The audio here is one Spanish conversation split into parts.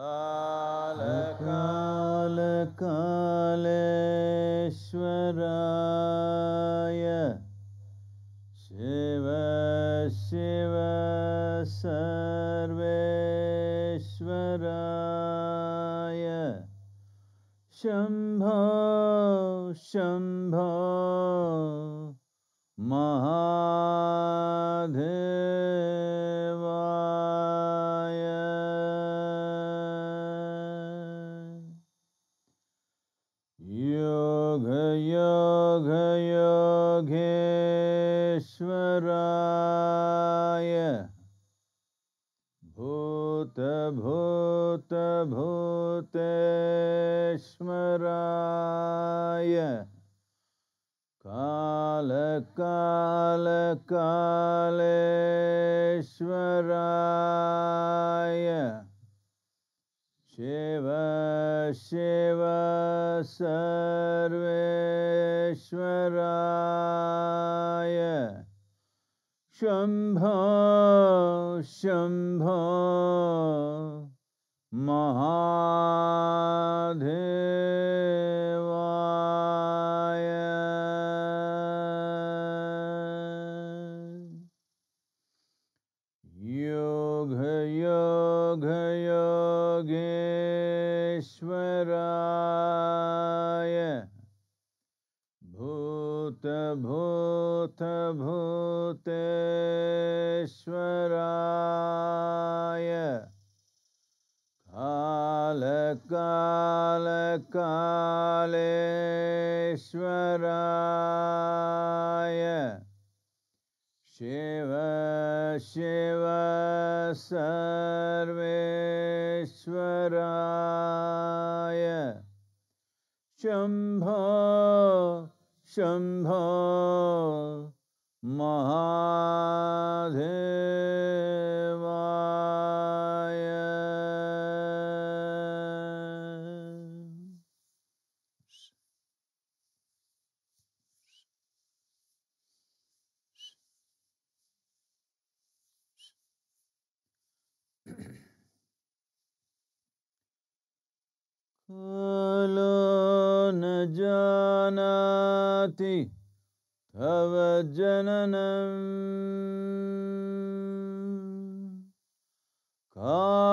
Uh,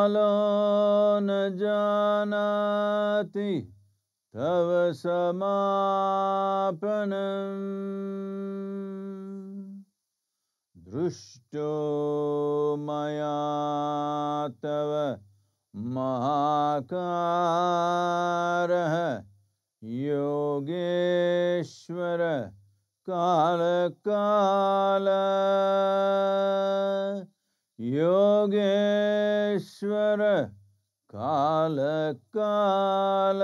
कालो न जानाति तव समापनम् दृष्टो मया तव महाकारः योगेश्वर कालकाल योगेश्वर काल काल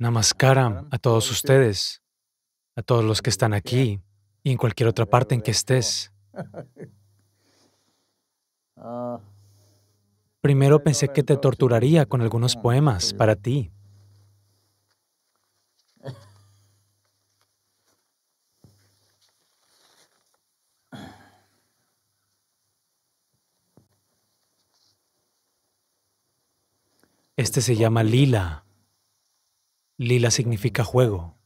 Namaskaram a todos ustedes, a todos los que están aquí y en cualquier otra parte en que estés. Primero pensé que te torturaría con algunos poemas para ti. Este se llama Lila. Lila significa juego.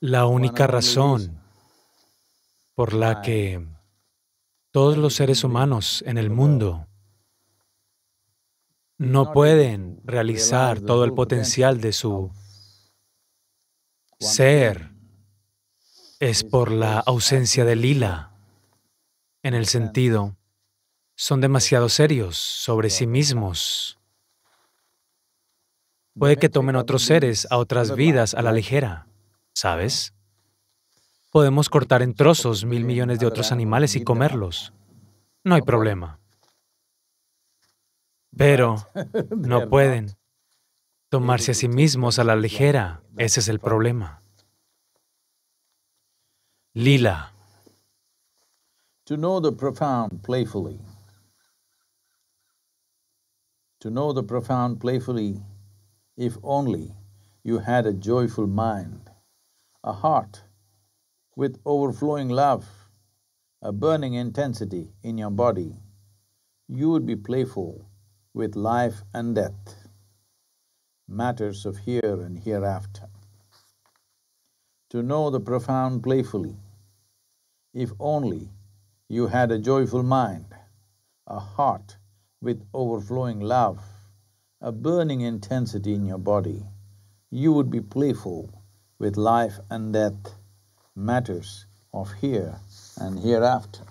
La única razón por la que todos los seres humanos en el mundo no pueden realizar todo el potencial de su ser es por la ausencia de lila en el sentido, son demasiado serios sobre sí mismos. Puede que tomen otros seres, a otras vidas, a la ligera, ¿sabes? Podemos cortar en trozos mil millones de otros animales y comerlos. No hay problema. Pero no pueden tomarse a sí mismos a la ligera. Ese es el problema. Lila. To know the profound playfully, to know the profound playfully, if only you had a joyful mind, a heart with overflowing love, a burning intensity in your body, you would be playful with life and death, matters of here and hereafter. To know the profound playfully, if only you had a joyful mind, a heart with overflowing love, a burning intensity in your body, you would be playful with life and death, matters of here and hereafter.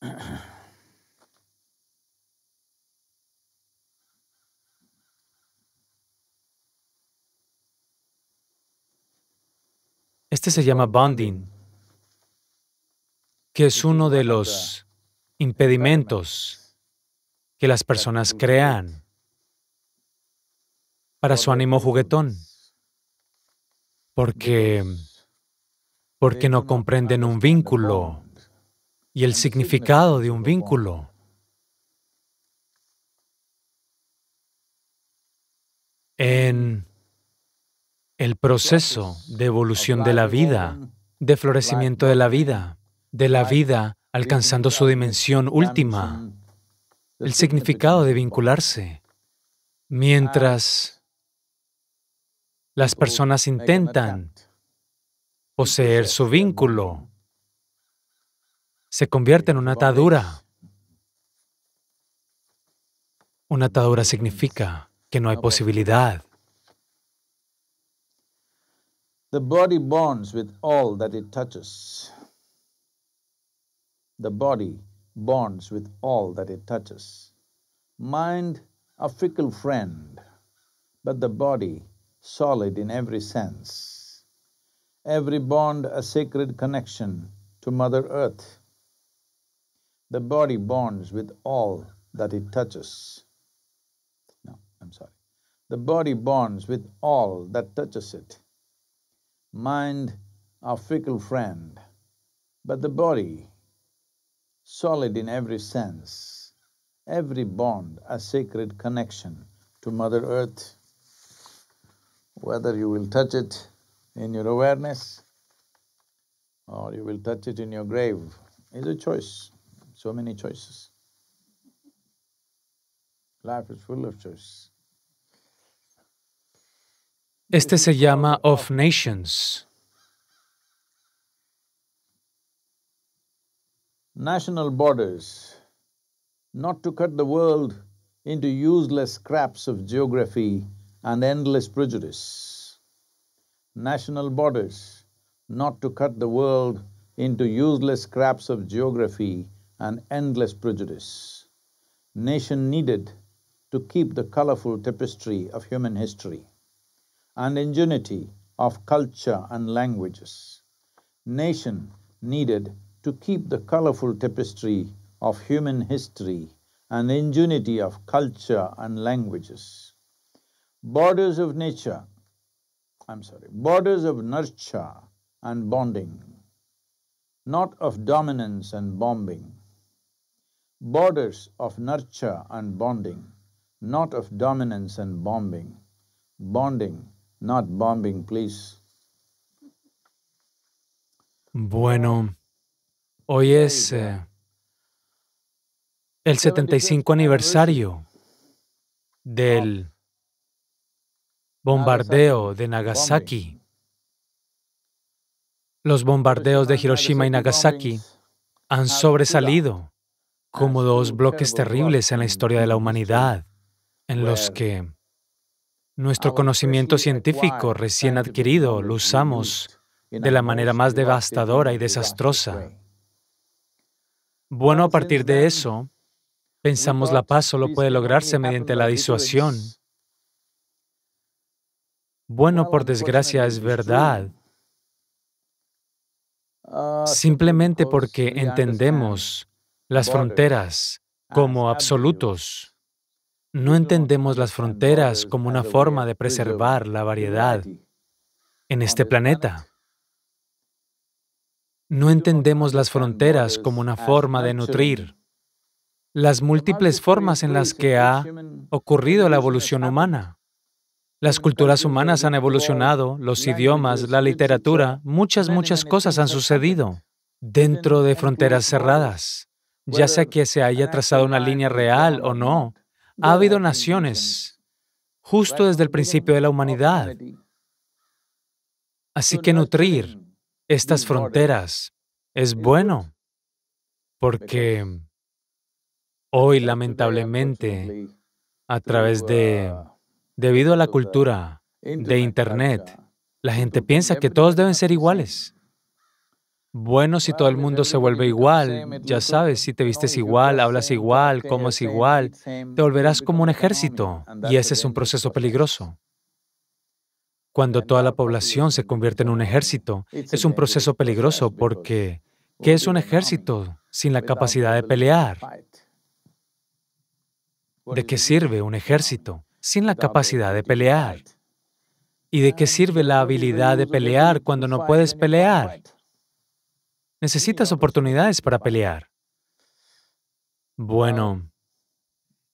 Este se llama bonding, que es uno de los impedimentos que las personas crean para su ánimo juguetón, porque, porque no comprenden un vínculo y el significado de un vínculo. En el proceso de evolución de la vida, de florecimiento de la vida, de la vida alcanzando su dimensión última, el significado de vincularse. Mientras las personas intentan poseer su vínculo, se convierte en una atadura. Una atadura significa que no hay posibilidad The body bonds with all that it touches. The body bonds with all that it touches. Mind, a fickle friend, but the body solid in every sense. Every bond a sacred connection to Mother Earth. The body bonds with all that it touches. No, I'm sorry. The body bonds with all that touches it. Mind, our fickle friend, but the body, solid in every sense, every bond a sacred connection to Mother Earth. Whether you will touch it in your awareness or you will touch it in your grave is a choice, so many choices. Life is full of choice. Este se llama Of Nations. National borders, not to cut the world into useless scraps of geography and endless prejudice. National borders, not to cut the world into useless scraps of geography and endless prejudice. Nation needed to keep the colorful tapestry of human history and ingenuity of culture and languages. Nation needed to keep the colorful tapestry of human history and ingenuity of culture and languages. Borders of nature, I'm sorry, borders of nurture and bonding, not of dominance and bombing. Borders of nurture and bonding, not of dominance and bombing. Bonding Not bombing, please. Bueno, hoy es eh, el 75 aniversario del bombardeo de Nagasaki. Los bombardeos de Hiroshima y Nagasaki han sobresalido como dos bloques terribles en la historia de la humanidad, en los que nuestro conocimiento científico recién adquirido lo usamos de la manera más devastadora y desastrosa. Bueno, a partir de eso, pensamos la paz solo puede lograrse mediante la disuasión. Bueno, por desgracia, es verdad. Uh, Simplemente porque entendemos las fronteras como absolutos. No entendemos las fronteras como una forma de preservar la variedad en este planeta. No entendemos las fronteras como una forma de nutrir las múltiples formas en las que ha ocurrido la evolución humana. Las culturas humanas han evolucionado, los idiomas, la literatura, muchas, muchas cosas han sucedido dentro de fronteras cerradas, ya sea que se haya trazado una línea real o no, ha habido naciones justo desde el principio de la humanidad. Así que nutrir estas fronteras es bueno, porque hoy lamentablemente, a través de, debido a la cultura de Internet, la gente piensa que todos deben ser iguales. Bueno, si todo el mundo se vuelve igual, ya sabes, si te vistes igual, hablas igual, comes igual, te volverás como un ejército. Y ese es un proceso peligroso. Cuando toda la población se convierte en un ejército, es un proceso peligroso porque ¿qué es un ejército sin la capacidad de pelear? ¿De qué sirve un ejército sin la capacidad de pelear? ¿Y de qué sirve la habilidad de pelear cuando no puedes pelear? Necesitas oportunidades para pelear. Bueno,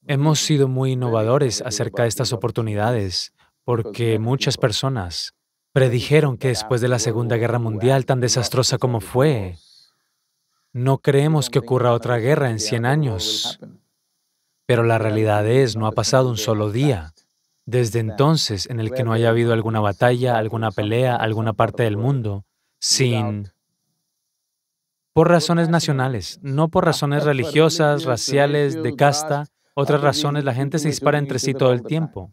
hemos sido muy innovadores acerca de estas oportunidades porque muchas personas predijeron que después de la Segunda Guerra Mundial, tan desastrosa como fue, no creemos que ocurra otra guerra en 100 años. Pero la realidad es, no ha pasado un solo día desde entonces en el que no haya habido alguna batalla, alguna pelea, alguna parte del mundo, sin por razones nacionales, no por razones religiosas, raciales, de casta, otras razones, la gente se dispara entre sí todo el tiempo.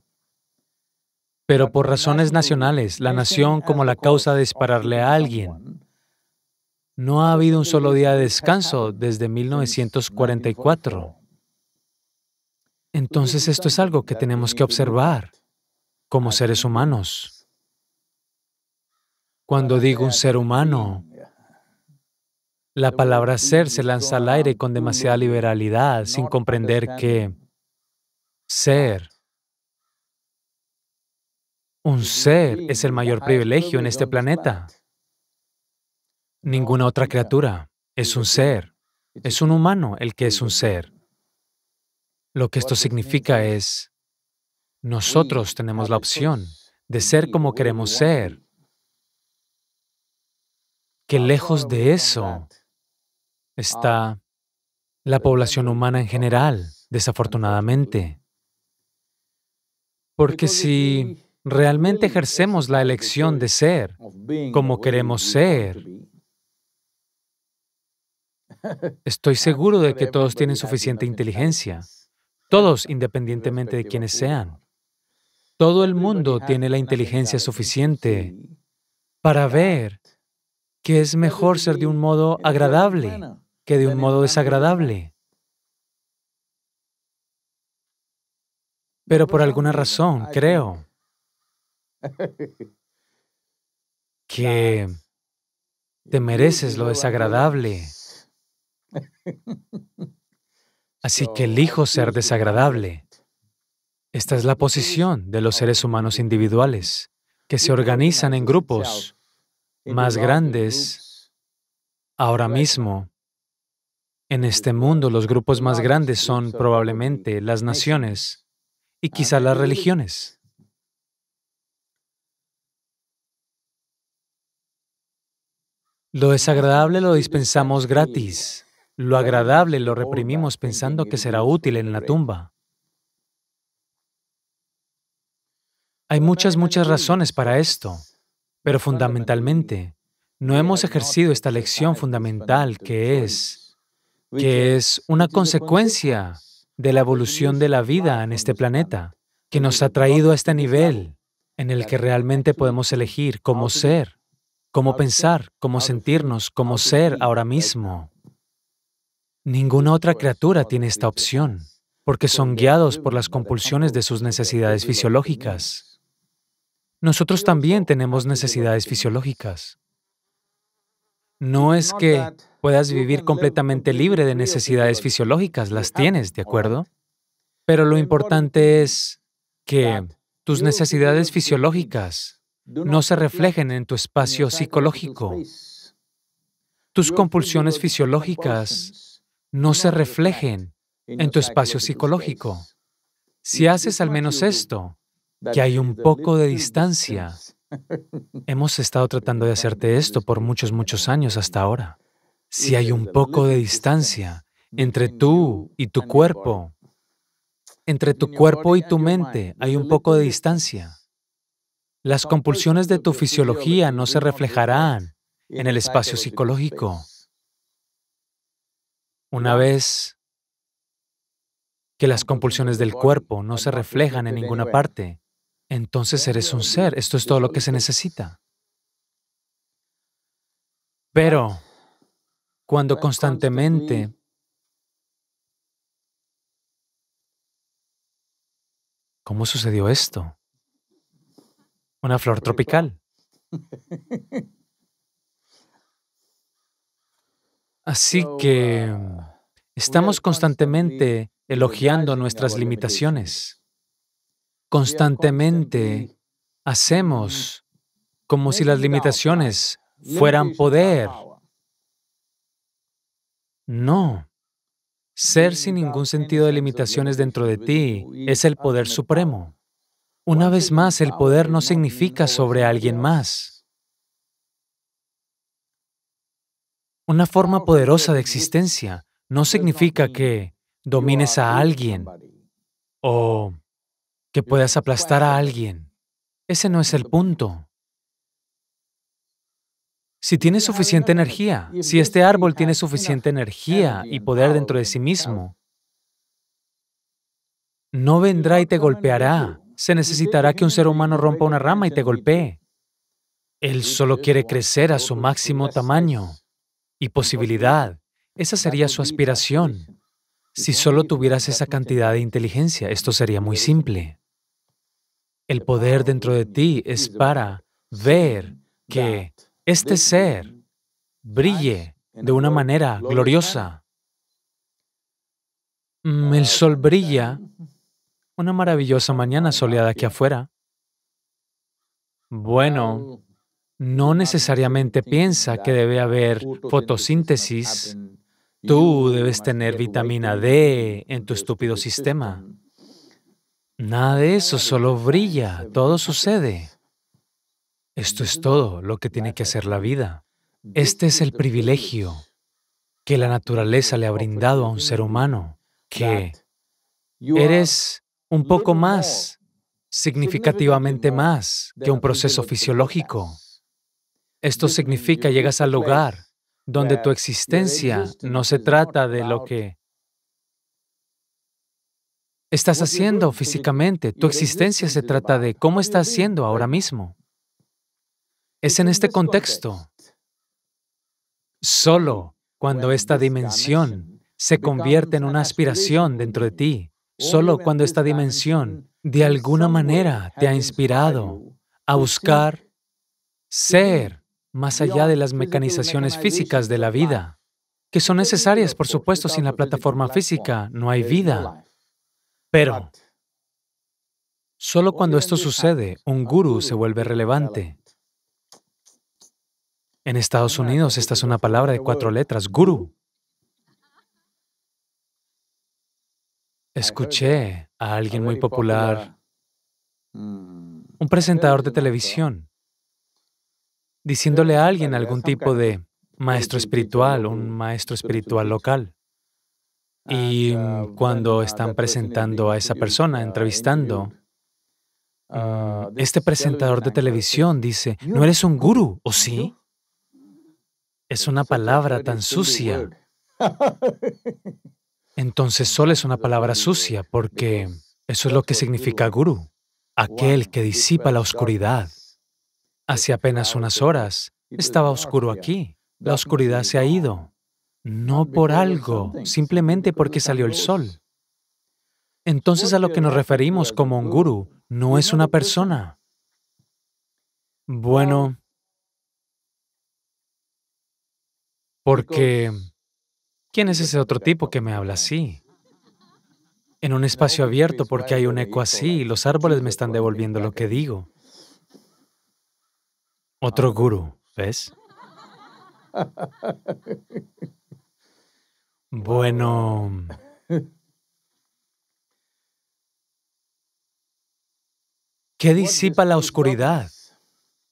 Pero por razones nacionales, la nación como la causa de dispararle a alguien. No ha pues, habido un solo día de descanso desde 1944. Pues, Entonces pues, esto es algo que tenemos que observar como seres humanos. Cuando digo un ser humano, la palabra ser se lanza al aire con demasiada liberalidad, sin comprender que ser, un ser, es el mayor privilegio en este planeta. Ninguna otra criatura es un ser, es un humano el que es un ser. Lo que esto significa es, nosotros tenemos la opción de ser como queremos ser, que lejos de eso, está la población humana en general, desafortunadamente. Porque si realmente ejercemos la elección de ser como queremos ser, estoy seguro de que todos tienen suficiente inteligencia, todos independientemente de quienes sean. Todo el mundo tiene la inteligencia suficiente para ver que es mejor ser de un modo agradable de un modo desagradable. Pero por pues alguna razón, creo que te mereces lo desagradable. Así que elijo ser desagradable. Esta es la posición de los seres humanos individuales, que se organizan en grupos más grandes ahora mismo en este mundo los grupos más grandes son probablemente las naciones y quizá las religiones. Lo desagradable lo dispensamos gratis, lo agradable lo reprimimos pensando que será útil en la tumba. Hay muchas, muchas razones para esto, pero fundamentalmente no hemos ejercido esta lección fundamental que es que es una consecuencia de la evolución de la vida en este planeta, que nos ha traído a pues, este nivel en el que realmente pues, podemos elegir cómo ser, cómo pensar, cómo sentirnos, cómo ser ahora mismo. Ninguna otra criatura tiene esta opción, porque son guiados por las compulsiones de sus necesidades fisiológicas. Nosotros también tenemos necesidades fisiológicas no es que puedas vivir completamente libre de necesidades fisiológicas, las tienes, ¿de acuerdo? Pero lo importante es que tus necesidades fisiológicas no se reflejen en tu espacio psicológico. Tus compulsiones fisiológicas no se reflejen en tu espacio psicológico. Si haces al menos esto, que hay un poco de distancia Hemos estado tratando de hacerte esto por muchos, muchos años hasta ahora. Si hay un poco de distancia entre tú y tu cuerpo, entre tu cuerpo y tu mente hay un poco de distancia. Las compulsiones de tu fisiología no se reflejarán en el espacio psicológico. Una vez que las compulsiones del cuerpo no se reflejan en ninguna parte, entonces eres un ser. Esto es todo lo que se necesita. Pero cuando constantemente ¿Cómo sucedió esto? Una flor pues tropical. Así que ah, estamos constantemente elogiando nuestras limitaciones constantemente hacemos como si las limitaciones fueran poder. No. Ser sin ningún sentido de limitaciones dentro de ti es el poder supremo. Una vez más, el poder no significa sobre alguien más. Una forma poderosa de existencia no significa que domines a alguien o que puedas aplastar a alguien. Ese no es el punto. Si tienes suficiente energía, si este árbol tiene suficiente energía y poder dentro de sí mismo, no vendrá y te golpeará. Se necesitará que un ser humano rompa una rama y te golpee. Él solo quiere crecer a su máximo tamaño y posibilidad. Esa sería su aspiración. Si solo tuvieras esa cantidad de inteligencia, esto sería muy simple. El poder dentro de ti es para ver que este ser brille de una manera gloriosa. Mm, el sol brilla, una maravillosa mañana soleada aquí afuera. Bueno, no necesariamente piensa que debe haber fotosíntesis. Tú debes tener vitamina D en tu estúpido sistema. Nada de eso, solo brilla, todo sucede. Esto es todo lo que tiene que hacer la vida. Este es el privilegio que la naturaleza le ha brindado a un ser humano, que eres un poco más, significativamente más, que un proceso fisiológico. Esto significa llegas al lugar donde tu existencia no se trata de lo que estás haciendo físicamente. Tu existencia se trata de cómo estás haciendo ahora mismo. Es en este contexto. Solo cuando esta dimensión se convierte en una aspiración dentro de ti, solo cuando esta dimensión de alguna manera te ha inspirado a buscar ser más allá de las mecanizaciones físicas de la vida, que son necesarias, por supuesto, sin la plataforma física no hay vida. Pero solo cuando esto sucede, un guru se vuelve relevante. En Estados Unidos esta es una palabra de cuatro letras, gurú. Escuché a alguien muy popular, mm. un presentador de televisión, diciéndole a alguien algún tipo de maestro espiritual, un maestro espiritual local. Y cuando están pues presentando a esa persona, entrevistando, mm, ah, este presentador de televisión dice, no eres un gurú, ¿o sí? Es una palabra tan sucia. Entonces solo es una palabra sucia porque eso es lo que significa gurú, aquel que disipa la oscuridad. Hace apenas unas horas estaba oscuro aquí, la oscuridad se ha ido no por algo, simplemente porque salió el sol. Entonces a lo que nos referimos como un guru no es una persona. Ah. Bueno, porque ¿quién es ese otro tipo que me habla así? En un espacio pues abierto porque hay un eco así y los árboles me están devolviendo lo que digo. Otro ah. guru, ¿ves? Bueno. ¿Qué disipa la oscuridad?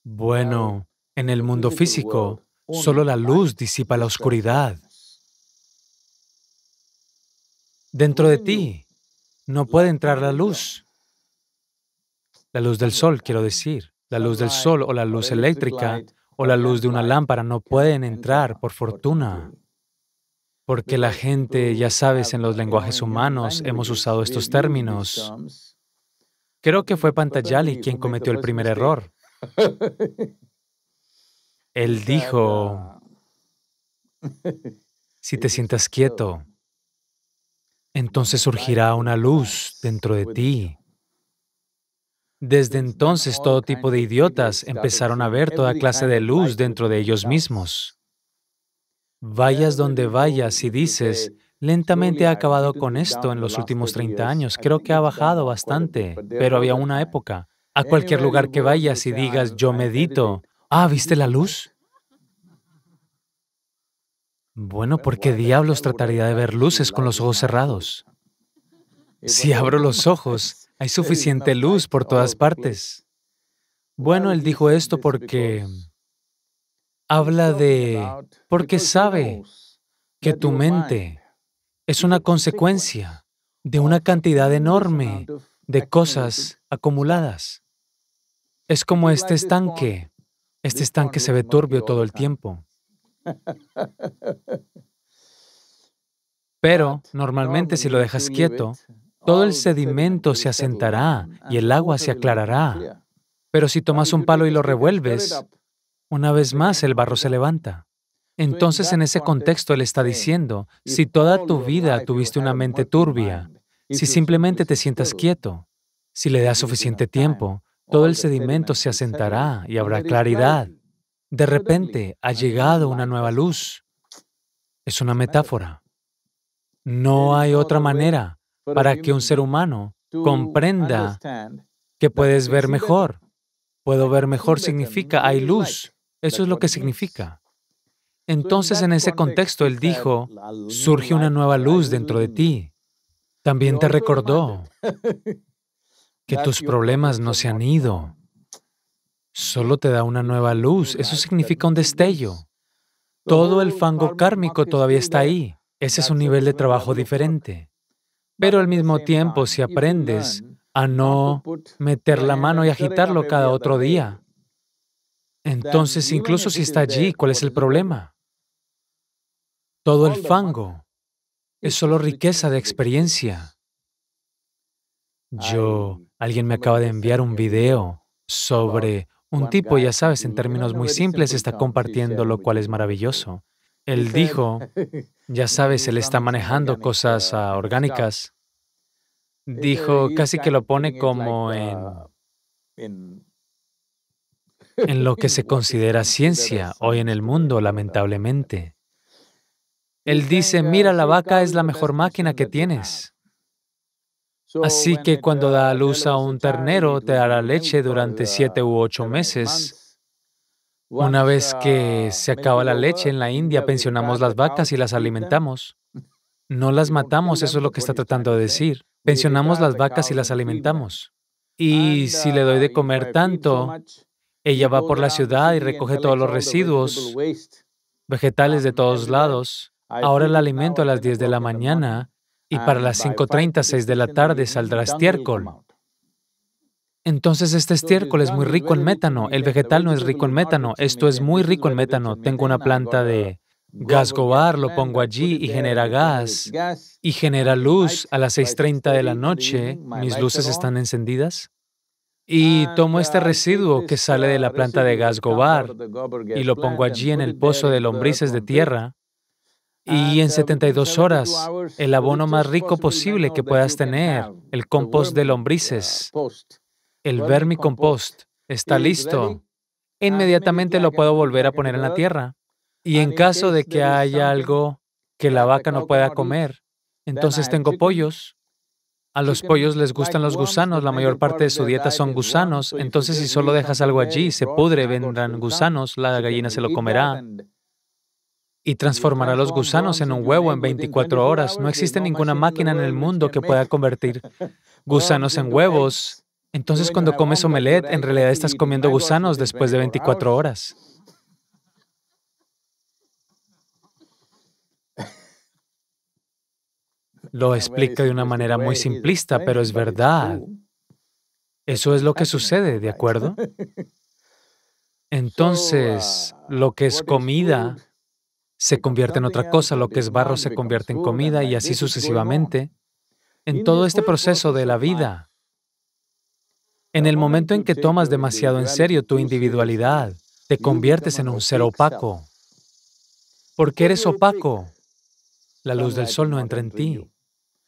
Bueno, en el mundo físico, solo la luz disipa la oscuridad. Dentro de ti no puede entrar la luz. La luz del sol, quiero decir. La luz del sol o la luz eléctrica o la luz de una lámpara no pueden entrar, por fortuna. Porque la gente, ya sabes, en los lenguajes humanos hemos usado estos términos. Creo que fue Pantajali quien cometió el primer error. Él dijo, si te sientas quieto, entonces surgirá una luz dentro de ti. Desde entonces todo tipo de idiotas empezaron a ver toda clase de luz dentro de ellos mismos. Vayas donde vayas y dices, lentamente ha acabado con esto en los últimos 30 años, creo que ha bajado bastante, pero había una época. A cualquier lugar que vayas y digas, yo medito, ah, ¿viste la luz? Bueno, ¿por qué diablos trataría de ver luces con los ojos cerrados? Si abro los ojos, hay suficiente luz por todas partes. Bueno, él dijo esto porque habla de... porque sabe que tu mente es una consecuencia de una cantidad enorme de cosas acumuladas. Es como este estanque. Este estanque se ve turbio todo el tiempo. Pero normalmente si lo dejas quieto, todo el sedimento se asentará y el agua se aclarará. Pero si tomas un palo y lo revuelves, una vez más el barro se levanta. Entonces en ese contexto él está diciendo, si toda tu vida tuviste una mente turbia, si simplemente te sientas quieto, si le das suficiente tiempo, todo el sedimento se asentará y habrá claridad. De repente ha llegado una nueva luz. Es una metáfora. No hay otra manera para que un ser humano comprenda que puedes ver mejor. Puedo ver mejor significa hay luz. Eso es lo que significa. Entonces en ese contexto él dijo, surge una nueva luz dentro de ti. También te recordó que tus problemas no se han ido. Solo te da una nueva luz. Eso significa un destello. Todo el fango kármico todavía está ahí. Ese es un nivel de trabajo diferente. Pero al mismo tiempo, si aprendes a no meter la mano y agitarlo cada otro día, entonces, incluso si está allí, ¿cuál es el problema? Todo el fango es solo riqueza de experiencia. Yo, alguien me acaba de enviar un video sobre un tipo, ya sabes, en términos muy simples, está compartiendo, lo cual es maravilloso. Él dijo, ya sabes, él está manejando cosas uh, ah, orgánicas. Dijo, casi que lo pone como en uh, en lo que se considera ciencia hoy en el mundo, lamentablemente. Él dice, mira, la vaca es la mejor máquina que tienes. Así que cuando da a luz a un ternero, te hará leche durante siete u ocho meses. Una vez que se acaba la leche en la India, pensionamos las vacas y las alimentamos. No las matamos, eso es lo que está tratando de decir. Pensionamos las vacas y las alimentamos. Y si le doy de comer tanto, ella va por la ciudad y recoge todos los residuos, vegetales de todos lados. Ahora la alimento a las 10 de la mañana y para las 5.30, 6 de la tarde saldrá estiércol. Entonces este estiércol es muy rico en métano. El vegetal no es rico en métano. Esto es muy rico en métano. Tengo una planta de gas gobar, lo pongo allí y genera gas y genera luz a las 6.30 de la noche. Mis luces están encendidas y ah, tomo este residuo que sale de la planta de gas Gobar y lo pongo allí en el pozo de lombrices de tierra. Y ah, en 72 horas, el abono más rico posible que puedas tener, el compost de lombrices, el vermicompost, está listo. Ah, Inmediatamente lo puedo volver a poner en la tierra. Y en caso de que haya algo que la vaca no pueda comer, entonces tengo pollos, a los pollos les gustan los gusanos, la mayor parte de su dieta son gusanos, entonces si solo dejas algo allí, se pudre, vendrán gusanos, la gallina se lo comerá y transformará los gusanos en un huevo en 24 horas. No existe ninguna máquina en el mundo que pueda convertir gusanos en huevos. Entonces cuando comes omelette, en realidad estás comiendo gusanos después de 24 horas. Lo explica de una manera muy simplista, pero es verdad. Eso es lo que sucede, ¿de acuerdo? Entonces, lo que es comida se convierte en otra cosa, lo que es barro se convierte en comida y así sucesivamente. En todo este proceso de la vida, en el momento en que tomas demasiado en serio tu individualidad, te conviertes en un ser opaco. Porque eres opaco, la luz del sol no entra en ti.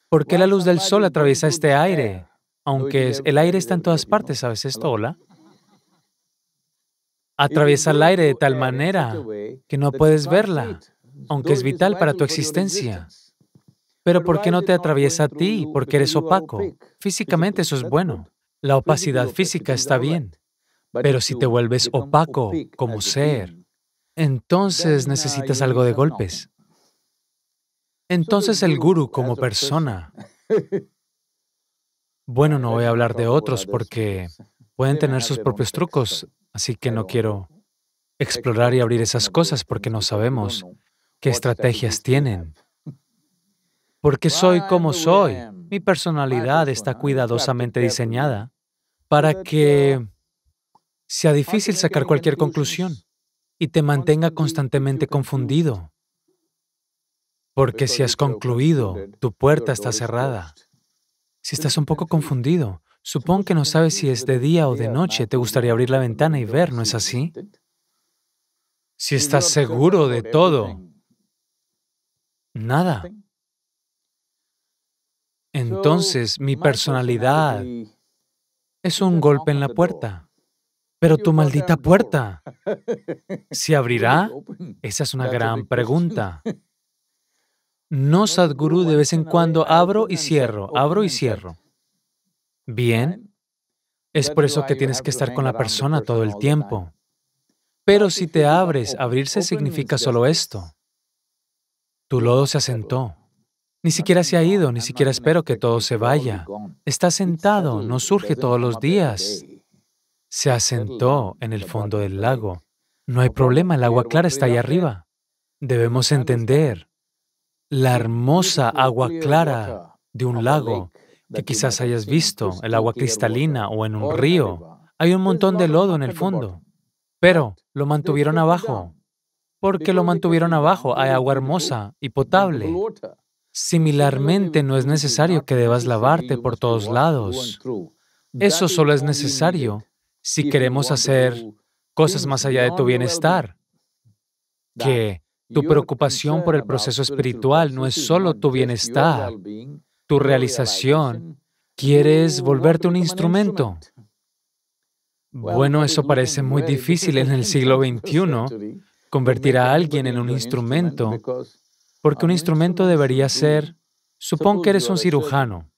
¿Por qué la luz del sol atraviesa este aire? Aunque el aire está en todas partes, ¿sabes esto, hola? Atraviesa el aire de tal manera que no puedes verla, aunque es vital para tu existencia. Pero ¿por qué no te atraviesa a ti? Porque eres opaco. Físicamente eso es bueno. La opacidad física está bien. Pero si te vuelves opaco como ser, entonces necesitas algo de golpes. Entonces el guru ah, como persona, bueno, no voy a hablar de otros porque pues. pueden tener sus propios trucos, así que no quiero explorar y abrir esas cosas porque no sabemos qué estrategias tienen. Porque soy como soy. Mi personalidad está cuidadosamente diseñada para que sea difícil sacar cualquier conclusión y te mantenga constantemente confundido. Porque si has concluido, tu puerta está cerrada. Si estás un poco confundido, supón que no sabes si es de día o de noche, te gustaría abrir la ventana y ver, ¿no es así? Si estás seguro de todo, nada. Entonces mi personalidad es un golpe en la puerta. Pero tu maldita puerta, ¿se abrirá? Esa es una gran pregunta. No Sadhguru de vez en cuando abro y cierro, abro y cierro. Bien, es por eso que tienes que estar con la persona todo el tiempo. Pero si te abres, abrirse significa solo esto. Tu lodo se asentó. Ni siquiera se ha ido, ni siquiera espero que todo se vaya. Está sentado, no surge todos los días. Se asentó en el fondo del lago. No hay problema, el agua clara está ahí arriba. Debemos entender la hermosa agua clara de un lago que quizás hayas visto, el agua cristalina o en un río. Hay un montón de lodo en el fondo, pero lo mantuvieron abajo. Porque lo mantuvieron abajo, hay agua hermosa y potable. Similarmente, no es necesario que debas lavarte por todos lados. Eso solo es necesario si queremos hacer cosas más allá de tu bienestar, que tu preocupación por el proceso espiritual no es solo tu bienestar, tu realización. Quieres volverte un instrumento. Bueno, eso parece muy difícil en el siglo XXI, convertir a alguien en un instrumento, porque un instrumento debería ser, supón que eres un cirujano,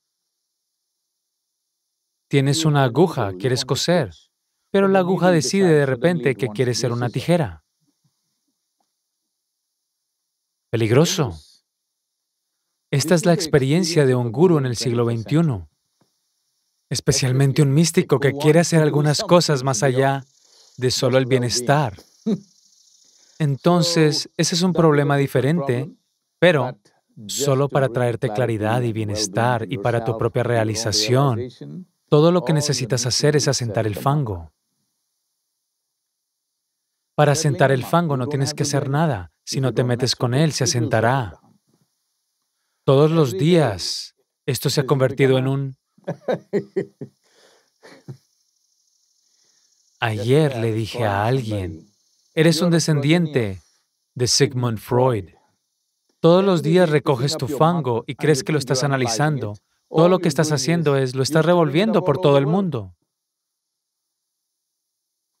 tienes una aguja, quieres coser, pero la aguja decide de repente que quiere ser una tijera. Peligroso. Esta es la experiencia de un guru en el siglo XXI, especialmente un místico que quiere hacer algunas cosas más allá de solo el bienestar. Entonces, ese es un problema diferente, pero solo para traerte claridad y bienestar y para tu propia realización. Todo lo que necesitas hacer es asentar el fango. Para asentar el fango no tienes que hacer nada, si no te metes con él, se asentará. Todos los días esto se ha convertido en un... Ayer le dije a alguien, eres un descendiente de Sigmund Freud. Todos los días recoges tu fango y crees que lo estás analizando. Todo lo que estás haciendo es, lo estás revolviendo por todo el mundo.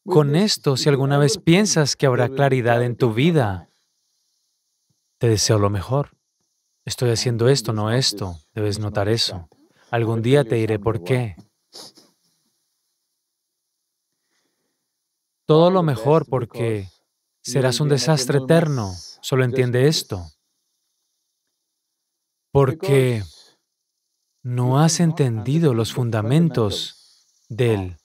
Pues con esto, si alguna vez piensas que habrá claridad en tu vida, te deseo lo mejor. Estoy haciendo esto, no esto. Debes notar eso. Algún día te iré por qué. Todo lo mejor porque serás un desastre eterno. Solo entiende esto. Porque no has entendido los fundamentos del ah,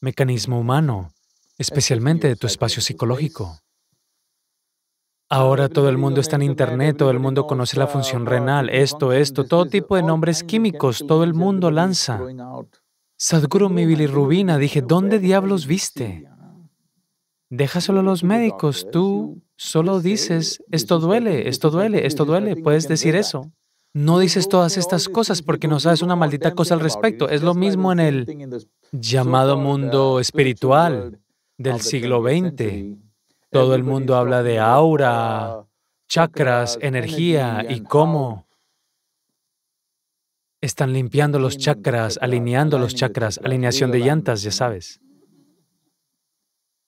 mecanismo humano, especialmente de tu espacio psicológico. Ahora todo el mundo está en Internet, todo el mundo conoce la función renal, esto, esto, todo tipo de nombres químicos, todo el mundo lanza. Sadhguru, mi dije, ¿dónde diablos viste? Deja solo a los médicos, tú solo dices, esto duele, esto duele, esto duele, puedes decir eso. No dices todas estas cosas porque no sabes una maldita cosa al respecto. Es lo mismo en el llamado mundo uh, espiritual del siglo XX todo el mundo habla de aura, chakras, energía y cómo están limpiando los chakras, alineando los chakras, alineación de llantas, ya sabes.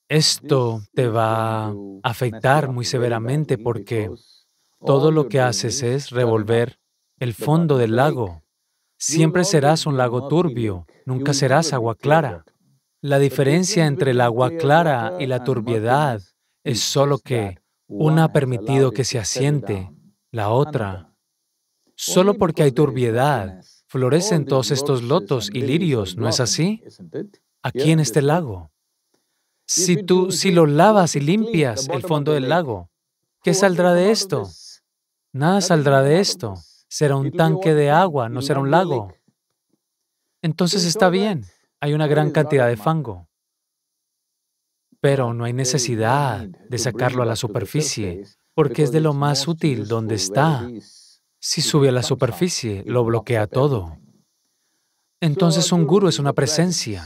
Esto te va a afectar muy severamente porque todo lo que haces es revolver el fondo del lago. Siempre serás un lago turbio, nunca serás agua clara. La diferencia entre el agua clara y la turbiedad es solo que una ha permitido que se asiente la otra. Solo porque hay turbiedad, florecen todos estos lotos y lirios, ¿no es así? Aquí en este lago. Si tú, si lo lavas y limpias el fondo del lago, ¿qué saldrá de esto? Nada saldrá de esto. Será un tanque de agua, no será un lago. Entonces está bien, hay una gran cantidad de fango pero no hay necesidad de sacarlo a la superficie, porque es de lo más útil donde está. Si sube a la superficie, lo bloquea todo. Entonces un guru es una presencia,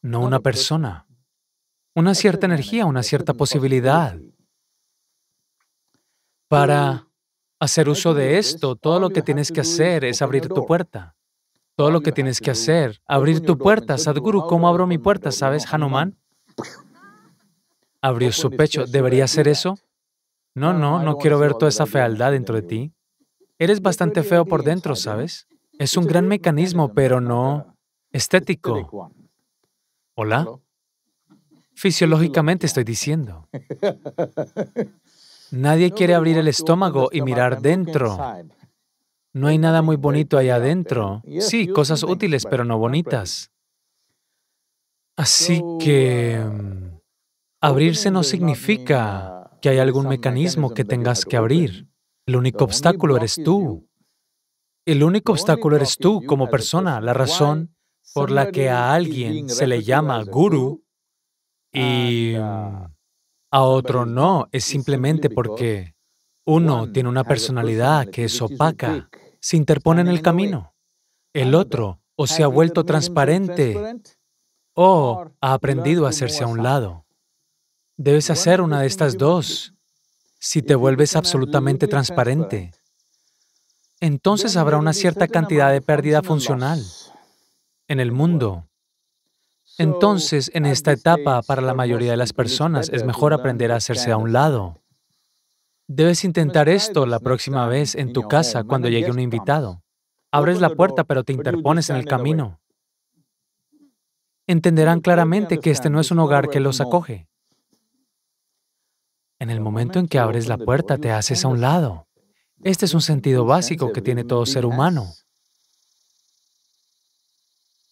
no una persona. Una cierta energía, una cierta posibilidad. Para hacer uso de esto, todo lo que tienes que hacer es abrir tu puerta. Todo lo que tienes que hacer, abrir tu puerta. Sadhguru, ¿cómo abro mi puerta? ¿Sabes, Hanuman? abrió su pecho. ¿Debería ser eso? No, no, no quiero ver toda esa fealdad dentro de ti. Eres bastante feo por dentro, ¿sabes? Es un gran mecanismo, pero no estético. ¿Hola? Fisiológicamente estoy diciendo. Nadie quiere abrir el estómago y mirar dentro. No hay nada muy bonito allá adentro. Sí, cosas útiles, pero no bonitas. Así que... Uh, mm, Abrirse no significa que hay algún mecanismo que tengas que abrir. El único obstáculo eres tú. El único obstáculo eres tú como persona. La razón por la que a alguien se le llama guru y a otro no es simplemente porque uno tiene una personalidad que es opaca, se interpone en el camino. El otro o se ha vuelto transparente o ha aprendido a hacerse a un lado. Debes hacer una de estas dos. Si te vuelves absolutamente transparente, entonces habrá una cierta cantidad de pérdida funcional en el mundo. Entonces, en esta etapa, para la mayoría de las personas, es mejor aprender a hacerse a un lado. Debes intentar esto la próxima vez en tu casa cuando llegue un invitado. Abres la puerta, pero te interpones en el camino. Entenderán claramente que este no es un hogar que los acoge. En el momento en que abres la puerta te haces a un lado. Este es un sentido básico que tiene todo ser humano.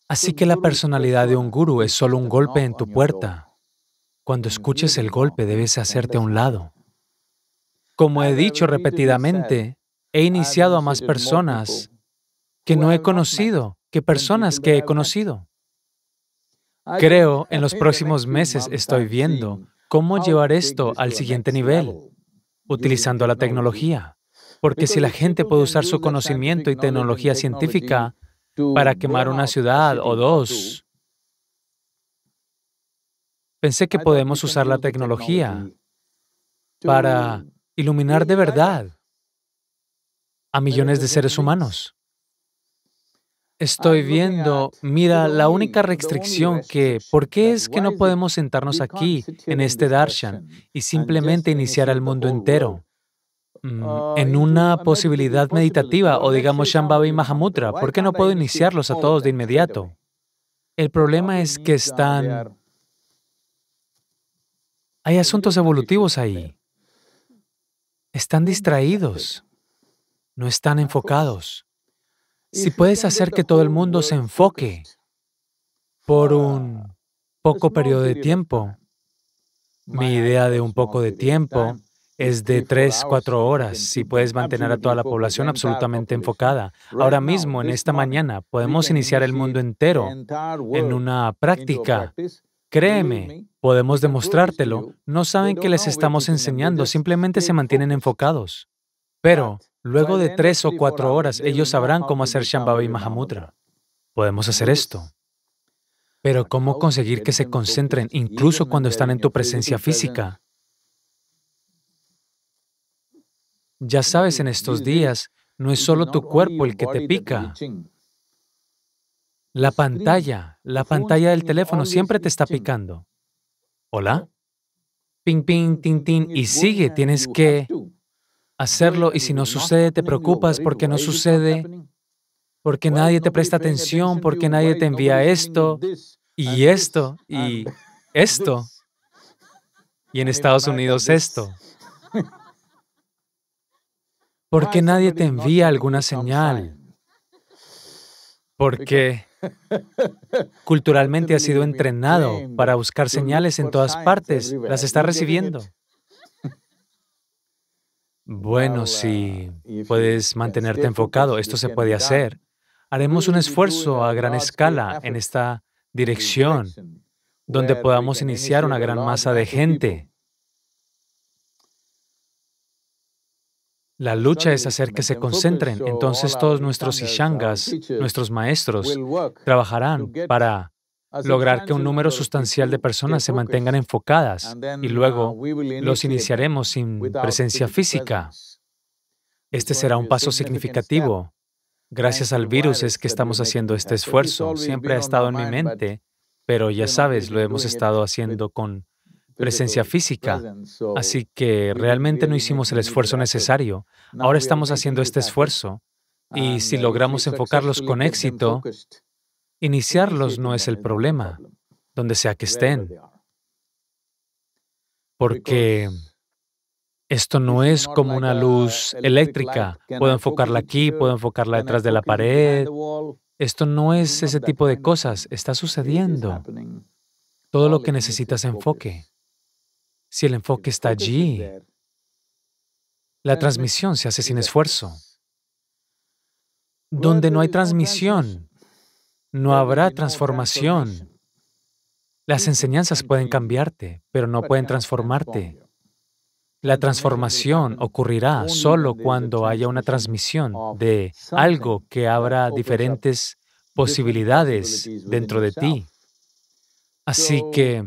Así que la personalidad de un guru es solo un golpe en tu puerta. Cuando escuches el golpe debes hacerte a un lado. Como he dicho repetidamente, he iniciado a más personas que no he conocido que personas que he conocido. Creo en los próximos meses estoy viendo ¿Cómo llevar esto al siguiente nivel? Utilizando la tecnología. Porque si la gente puede usar su conocimiento y tecnología científica para quemar una ciudad o dos, pensé que podemos usar la tecnología para iluminar de verdad a millones de seres humanos. Ah, Estoy viendo, mira, la única restricción que, ¿por qué es que no podemos sentarnos aquí, en este darshan, y simplemente iniciar al mundo entero? Mm, en una posibilidad meditativa, o digamos Shambhavi Mahamudra, ¿por qué no puedo iniciarlos a todos de inmediato? El problema es que están... Hay asuntos evolutivos ahí. Están distraídos. No están enfocados. Si puedes hacer que todo el mundo se enfoque por ah, un poco pues periodo de tiempo, mi idea de un pues, poco de tiempo es de tres, cuatro horas, si puedes mantener a toda la población absolutamente enfocada. Ahora mismo, en esta mañana, podemos iniciar el mundo entero en una práctica. Créeme, podemos demostrártelo. No saben que les estamos enseñando, simplemente se mantienen enfocados. Pero Luego de tres o cuatro horas, ellos sabrán cómo hacer Shambhava y Mahamudra. Podemos hacer esto. Pero ¿cómo conseguir que se concentren incluso cuando están en tu presencia física? Ya sabes, en estos ¿eh? días no es solo tu cuerpo el que te pica. La pantalla, la pantalla del teléfono siempre te está picando. ¿Hola? Ping, ping, tin, tin, y sigue. Tienes que hacerlo y si no sucede te preocupas porque no sucede, porque nadie te presta atención, porque nadie te envía esto y esto y esto. Y en Estados Unidos esto. Porque nadie te envía alguna señal. Porque culturalmente has sido entrenado para buscar señales en todas partes, las estás recibiendo. Bueno, si puedes mantenerte enfocado, esto se puede hacer. Haremos un esfuerzo a gran escala en esta dirección, donde podamos iniciar una gran masa de gente. La lucha es hacer que se concentren. Entonces todos nuestros ishangas, nuestros maestros, trabajarán para lograr que un número sustancial de personas se mantengan enfocadas y luego uh, los iniciaremos sin presencia física. Este será un paso significativo. Gracias al virus es que estamos haciendo este esfuerzo. Siempre ha estado en mi mente, pero ya sabes, lo hemos estado haciendo con presencia física. Así que realmente no hicimos el esfuerzo necesario. Ahora estamos haciendo este esfuerzo y si logramos enfocarlos con éxito, Iniciarlos no es el problema, donde sea que estén, porque esto no es como una luz eléctrica. Puedo enfocarla aquí, puedo enfocarla detrás de la pared. Esto no es ese tipo de cosas, está sucediendo. Todo lo que necesitas enfoque. Si el enfoque está allí, la transmisión se hace sin esfuerzo. Donde no hay transmisión, no habrá transformación. Las enseñanzas pueden cambiarte, pero no pueden transformarte. La transformación ocurrirá solo cuando haya una transmisión de algo que abra diferentes posibilidades dentro de ti. Así que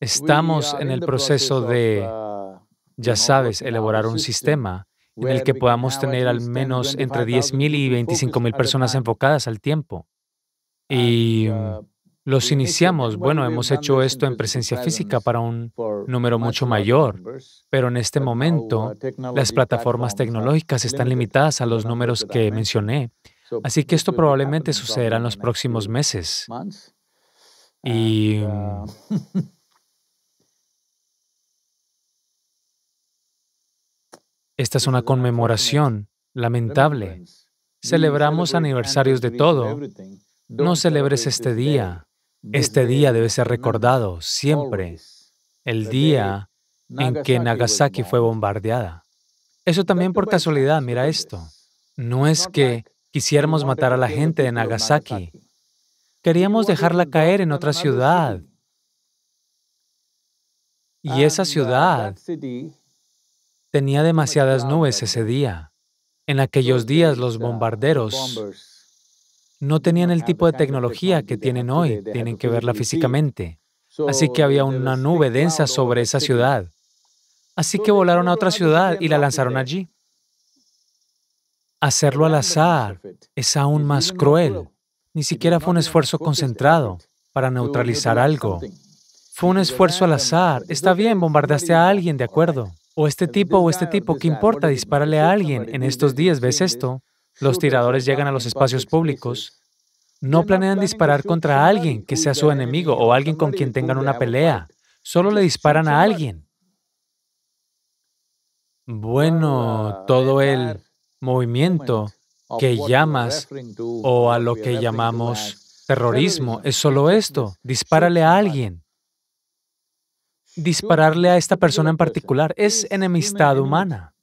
estamos en el proceso de, uh, ya sabes, elaborar un sistema en el que podamos tener al menos entre 10.000 y 25.000 personas enfocadas al tiempo. Y mm, uh, los iniciamos, bueno, hemos hecho esto en presencia física para un número mucho mayor, pero en este uh, momento las plataformas tecnológicas están limitadas a los números que mencioné. Así que esto probablemente sucederá en los próximos meses. Y uh, mm, esta es una conmemoración lamentable. Celebramos aniversarios de todo, no celebres este día. Este día debe ser recordado siempre. El día en que Nagasaki fue bombardeada. Eso también por casualidad, mira esto. No es que quisiéramos matar a la gente de Nagasaki. Queríamos dejarla caer en otra ciudad. Y esa uh, ciudad tenía demasiadas nubes ese día. En aquellos días los uh, bombarderos no tenían el tipo de tecnología que tienen hoy, tienen que verla físicamente. Así que había una nube densa sobre esa ciudad. Así que volaron a otra ciudad y la lanzaron allí. Hacerlo al azar es aún más cruel. Ni siquiera fue un esfuerzo concentrado para neutralizar algo. Fue un esfuerzo al azar. Está bien, bombardeaste a alguien, de acuerdo. O este tipo o este tipo, ¿qué importa? Dispárale a alguien. En estos días ves esto. Los tiradores llegan a los espacios públicos. No planean disparar contra alguien que sea su enemigo o alguien con quien tengan una pelea. Solo le disparan a alguien. Bueno, todo el movimiento que llamas o a lo que llamamos terrorismo es solo esto. Dispárale a alguien. Dispararle a esta persona en particular es enemistad humana.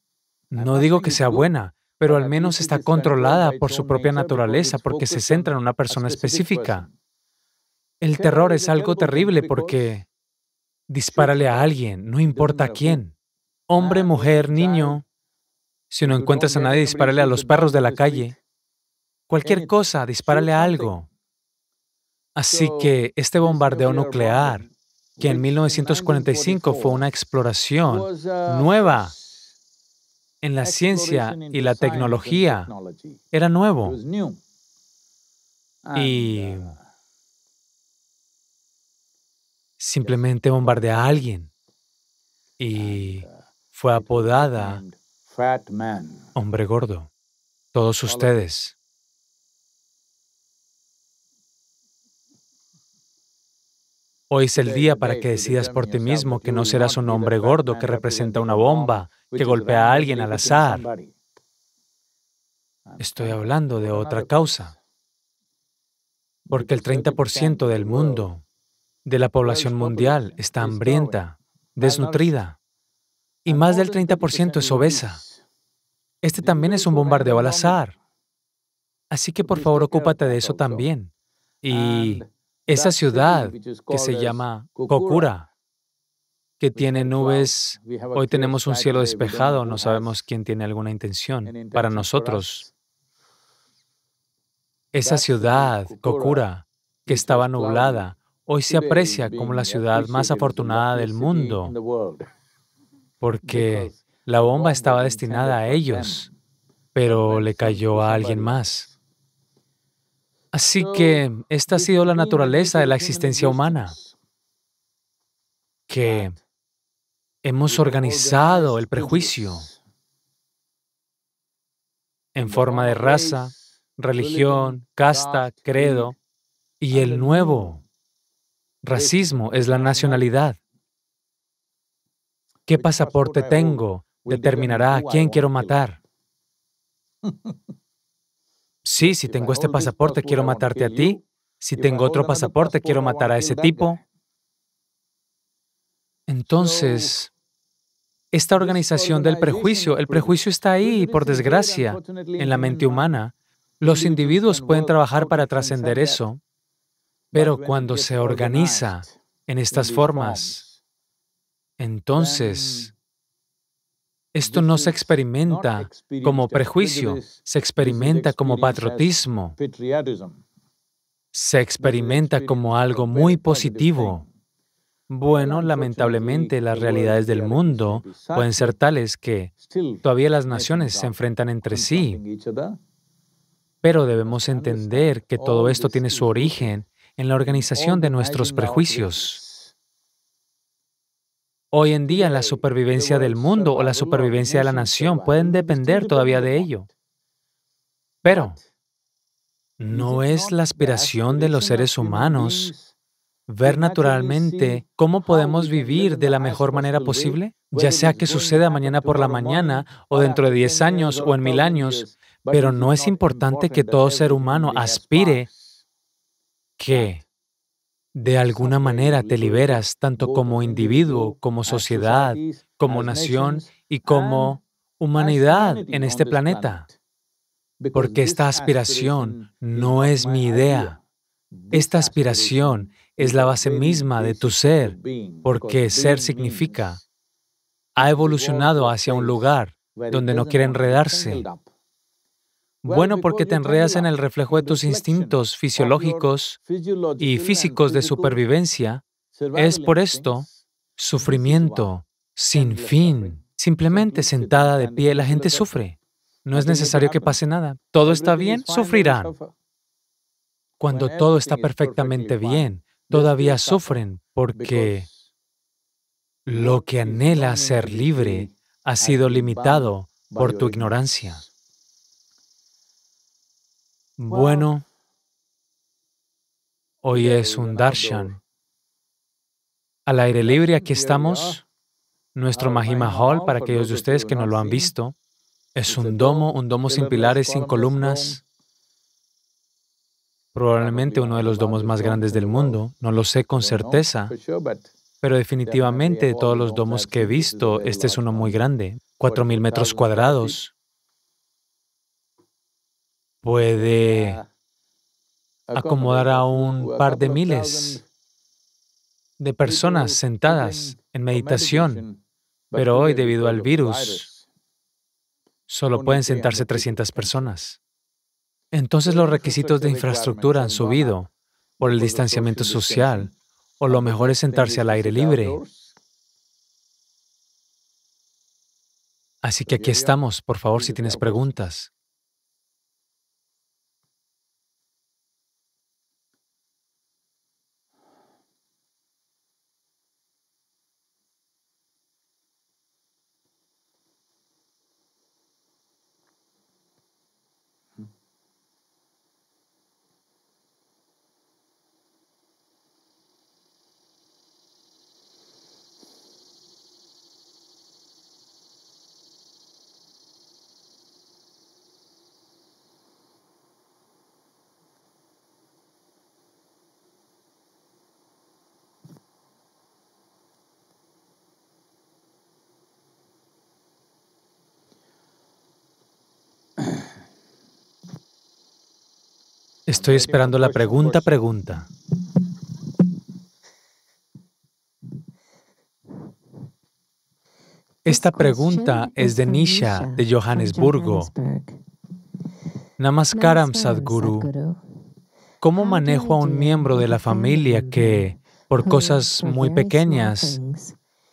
No digo que sea buena, pero al menos está controlada por su propia naturaleza porque se centra en una persona específica. El terror es algo terrible porque dispárale a alguien, no importa a quién, hombre, mujer, niño. Si no encuentras a nadie, dispárale a los perros de la calle. Cualquier eh, cosa, dispárale a algo. Así que este bombardeo nuclear, que en 1945 fue una exploración uh, nueva, en la ciencia y la tecnología. Era nuevo. Y uh, simplemente bombardea a alguien. Y uh, fue apodada Hombre Gordo. Todos ustedes Hoy es el día para que decidas por ti mismo que no serás un hombre gordo que representa una bomba, que golpea a alguien al azar. Estoy hablando de otra causa. Porque el 30% del mundo, de la población mundial, está hambrienta, desnutrida, y más del 30% es obesa. Este también es un bombardeo al azar. Así que por favor ocúpate de eso también. Y esa ciudad que se llama Kokura, que tiene nubes, hoy tenemos un cielo despejado, no sabemos quién tiene alguna intención para nosotros. Esa ciudad, Kokura, que estaba nublada, hoy se aprecia como la ciudad más afortunada del mundo, porque la bomba estaba destinada a ellos, pero le cayó a alguien más. Así que esta ha sido la naturaleza de la existencia humana, que hemos organizado el prejuicio en forma de raza, religión, casta, credo, y el nuevo racismo es la nacionalidad. ¿Qué pues pasaporte tengo determinará a quién quiero matar? sí, si tengo este pasaporte quiero matarte a ti, si tengo otro pasaporte quiero matar a ese tipo. Entonces, esta organización del prejuicio, el prejuicio está ahí, por desgracia, en la mente humana. Los individuos pueden trabajar para trascender eso, pero cuando se organiza en estas formas, entonces esto no se experimenta como prejuicio, se experimenta como patriotismo, se experimenta como algo muy positivo. Bueno, lamentablemente las realidades del mundo pueden ser tales que todavía las naciones se enfrentan entre sí, pero debemos entender que todo esto tiene su origen en la organización de nuestros prejuicios. Hoy en día la supervivencia del mundo o la supervivencia de la nación pueden depender todavía de ello. Pero, ¿no es la aspiración de los seres humanos ver naturalmente cómo podemos vivir de la mejor manera posible? Ya sea que suceda mañana por la mañana o dentro de 10 años o en mil años, pero no es importante que todo ser humano aspire que de alguna manera te liberas tanto como individuo, como sociedad, como nación y como humanidad en este planeta. Porque esta aspiración no es mi idea. Esta aspiración es la base misma de tu ser, porque ser significa ha evolucionado hacia un lugar donde no quiere enredarse, bueno, porque te enredas en el reflejo de tus instintos fisiológicos y físicos de supervivencia. Es por esto sufrimiento sin fin. Simplemente sentada de pie la gente sufre. No es necesario que pase nada. Todo está bien, sufrirán. Cuando todo está perfectamente bien, todavía sufren porque lo que anhela ser libre ha sido limitado por tu ignorancia bueno, hoy es un darshan. Al aire libre aquí estamos. Nuestro ah, Mahima Hall, para aquellos de ustedes que no lo han visto, es un domo, un domo sin pilares, sin columnas. Probablemente uno de los domos más grandes del mundo, no lo sé con certeza, pues pero definitivamente de todos los domos que he visto, este es uno muy grande, 4.000 metros cuadrados puede ah, acomodar a un par de miles de personas sentadas en meditación, pero hoy debido al virus solo pueden sentarse 300 personas. Entonces los requisitos de infraestructura han subido por el distanciamiento social, o lo mejor es sentarse al aire libre. Así que pues aquí estamos, por favor, si tienes pues, preguntas. Estoy esperando la pregunta, pregunta. Esta pregunta es de Nisha, de Johannesburgo. Namaskaram, Sadhguru. ¿Cómo manejo a un miembro de la familia que, por cosas muy pequeñas,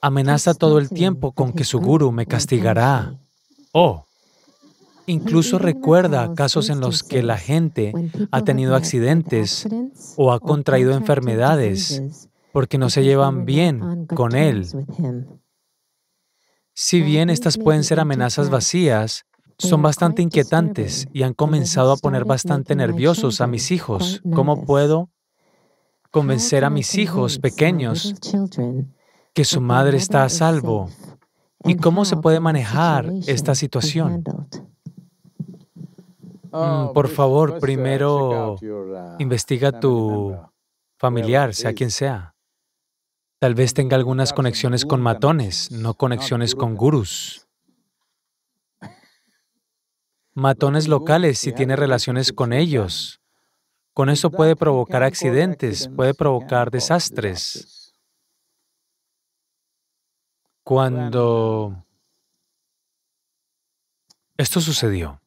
amenaza todo el tiempo con que su guru me castigará? Oh, Incluso recuerda casos en los que la gente ha tenido accidentes o ha contraído enfermedades porque no se llevan bien con él. Si bien estas pueden ser amenazas vacías, son bastante inquietantes y han comenzado a poner bastante nerviosos a mis hijos. ¿Cómo puedo convencer a mis hijos pequeños que su madre está a salvo? ¿Y cómo se puede manejar esta situación? Mm, oh, por pues, favor, primero investiga tu familiar, sea quien sea. Tal vez tenga algunas conexiones con matones, no conexiones con gurús. Matones locales, si tiene relaciones con ellos. Con eso puede provocar accidentes, puede provocar desastres. Cuando esto sucedió,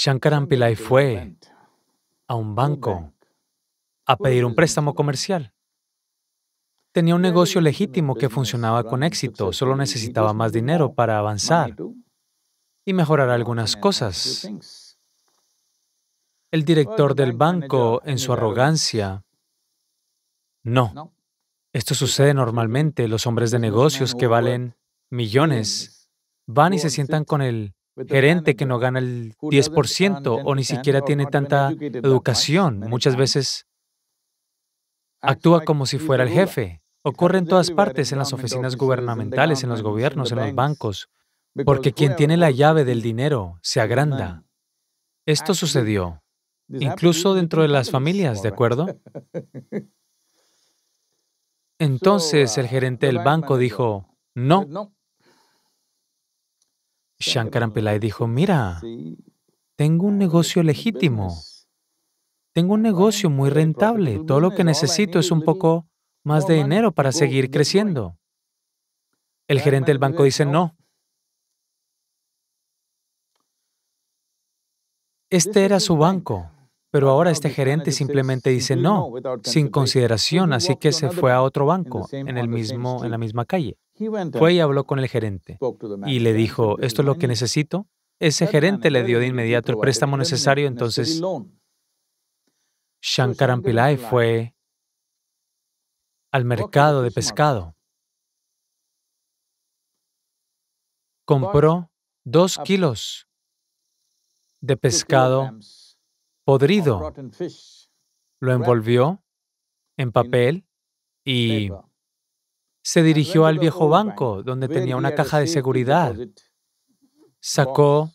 Shankaran Pillai fue a un banco a pedir un préstamo comercial. Tenía un negocio legítimo que funcionaba con éxito, solo necesitaba más dinero para avanzar y mejorar algunas cosas. El director del banco, en su arrogancia, no. Esto sucede normalmente. Los hombres de negocios que valen millones van y se sientan con el pues, gerente que no gana el 10% o ni siquiera tiene tanta educación. Muchas veces ah, actúa como si fuera el jefe. Ocurre en todas partes, en las oficinas gubernamentales, en los gobiernos, en los bancos, porque quien tiene la llave del dinero se pues, agranda. Esto ah, pues, sucedió, ah, incluso dentro de las familias, ¿de acuerdo? Entonces el gerente del banco dijo, no, Shankaran Pillai dijo, mira, tengo un negocio legítimo, tengo un negocio muy rentable, todo lo que necesito es un poco más de dinero para seguir creciendo. El gerente del banco dice, no. Este era su banco, pero ahora este gerente simplemente dice no, sin consideración, así que se fue a otro banco en, el mismo, en la misma calle. Fue y habló con el gerente y le dijo, esto es lo que necesito. Ese gerente le dio de inmediato el préstamo necesario, entonces Shankaran Pillai fue al mercado de pescado. Compró dos kilos de pescado podrido, lo envolvió en papel y se dirigió al viejo banco, donde tenía una caja de seguridad. Sacó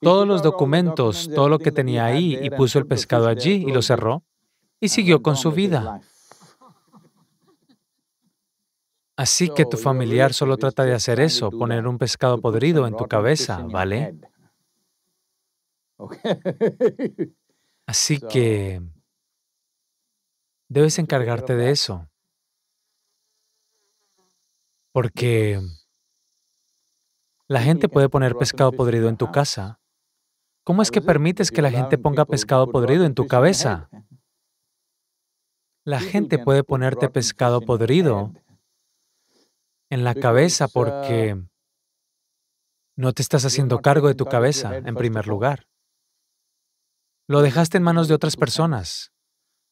todos los documentos, todo lo que tenía ahí, y puso el pescado allí y lo cerró, y siguió con su vida. Así que tu familiar solo trata de hacer eso, poner un pescado podrido en tu cabeza, ¿vale? Así que debes encargarte de eso. Porque la gente puede poner pescado podrido en tu casa. ¿Cómo es que permites que la gente ponga pescado podrido en tu cabeza? La gente puede ponerte pescado podrido en la cabeza porque no te estás haciendo cargo de tu cabeza, en primer lugar. Lo dejaste en manos de otras personas.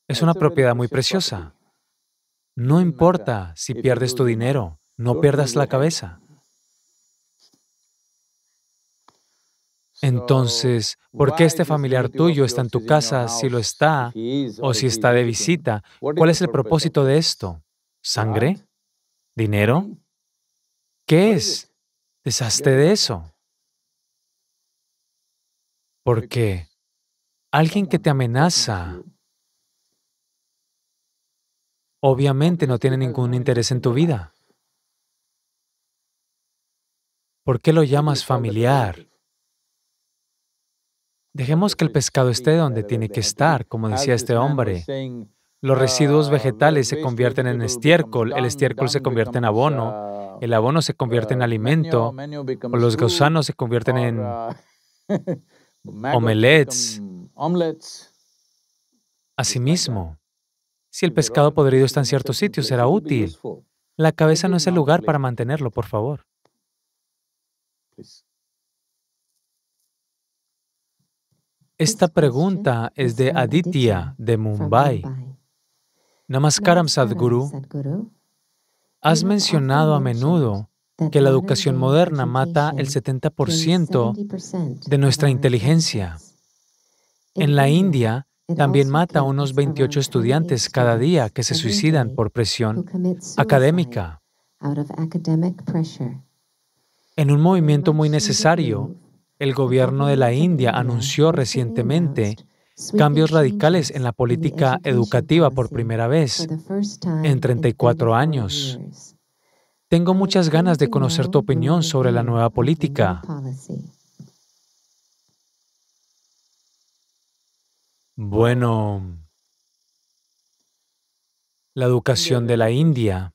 Es una propiedad muy preciosa. No importa si pierdes tu dinero, no pierdas la cabeza. Entonces, ¿por qué este familiar tuyo está en tu casa si lo está o si está de visita? ¿Cuál es el propósito de esto? ¿Sangre? ¿Dinero? ¿Qué es? Deshazte de eso. Porque alguien que te amenaza obviamente no tiene ningún interés en tu vida. ¿Por qué lo llamas familiar? Dejemos que el pescado esté donde tiene que estar, como decía este hombre. Los residuos ah, vegetales se convierten en estiércol, el estiércol se convierte en abono, el abono se convierte en alimento, o los gusanos se convierten en omelets. Asimismo, si el pescado podrido está en ciertos sitios, será útil. La cabeza no es el lugar para mantenerlo, por favor. Pues. Esta pues, pues, pregunta es de Aditya, de Mumbai. Namaskaram Sadhguru. Has mencionado a menudo que la educación moderna mata el 70% de nuestra inteligencia. En la India también mata a unos 28 estudiantes cada día que se suicidan por presión académica. En un movimiento muy necesario, el gobierno de la India anunció recientemente cambios radicales en la política educativa por primera vez en 34 años. Tengo muchas ganas de conocer tu opinión sobre la nueva política. Bueno, la educación de la India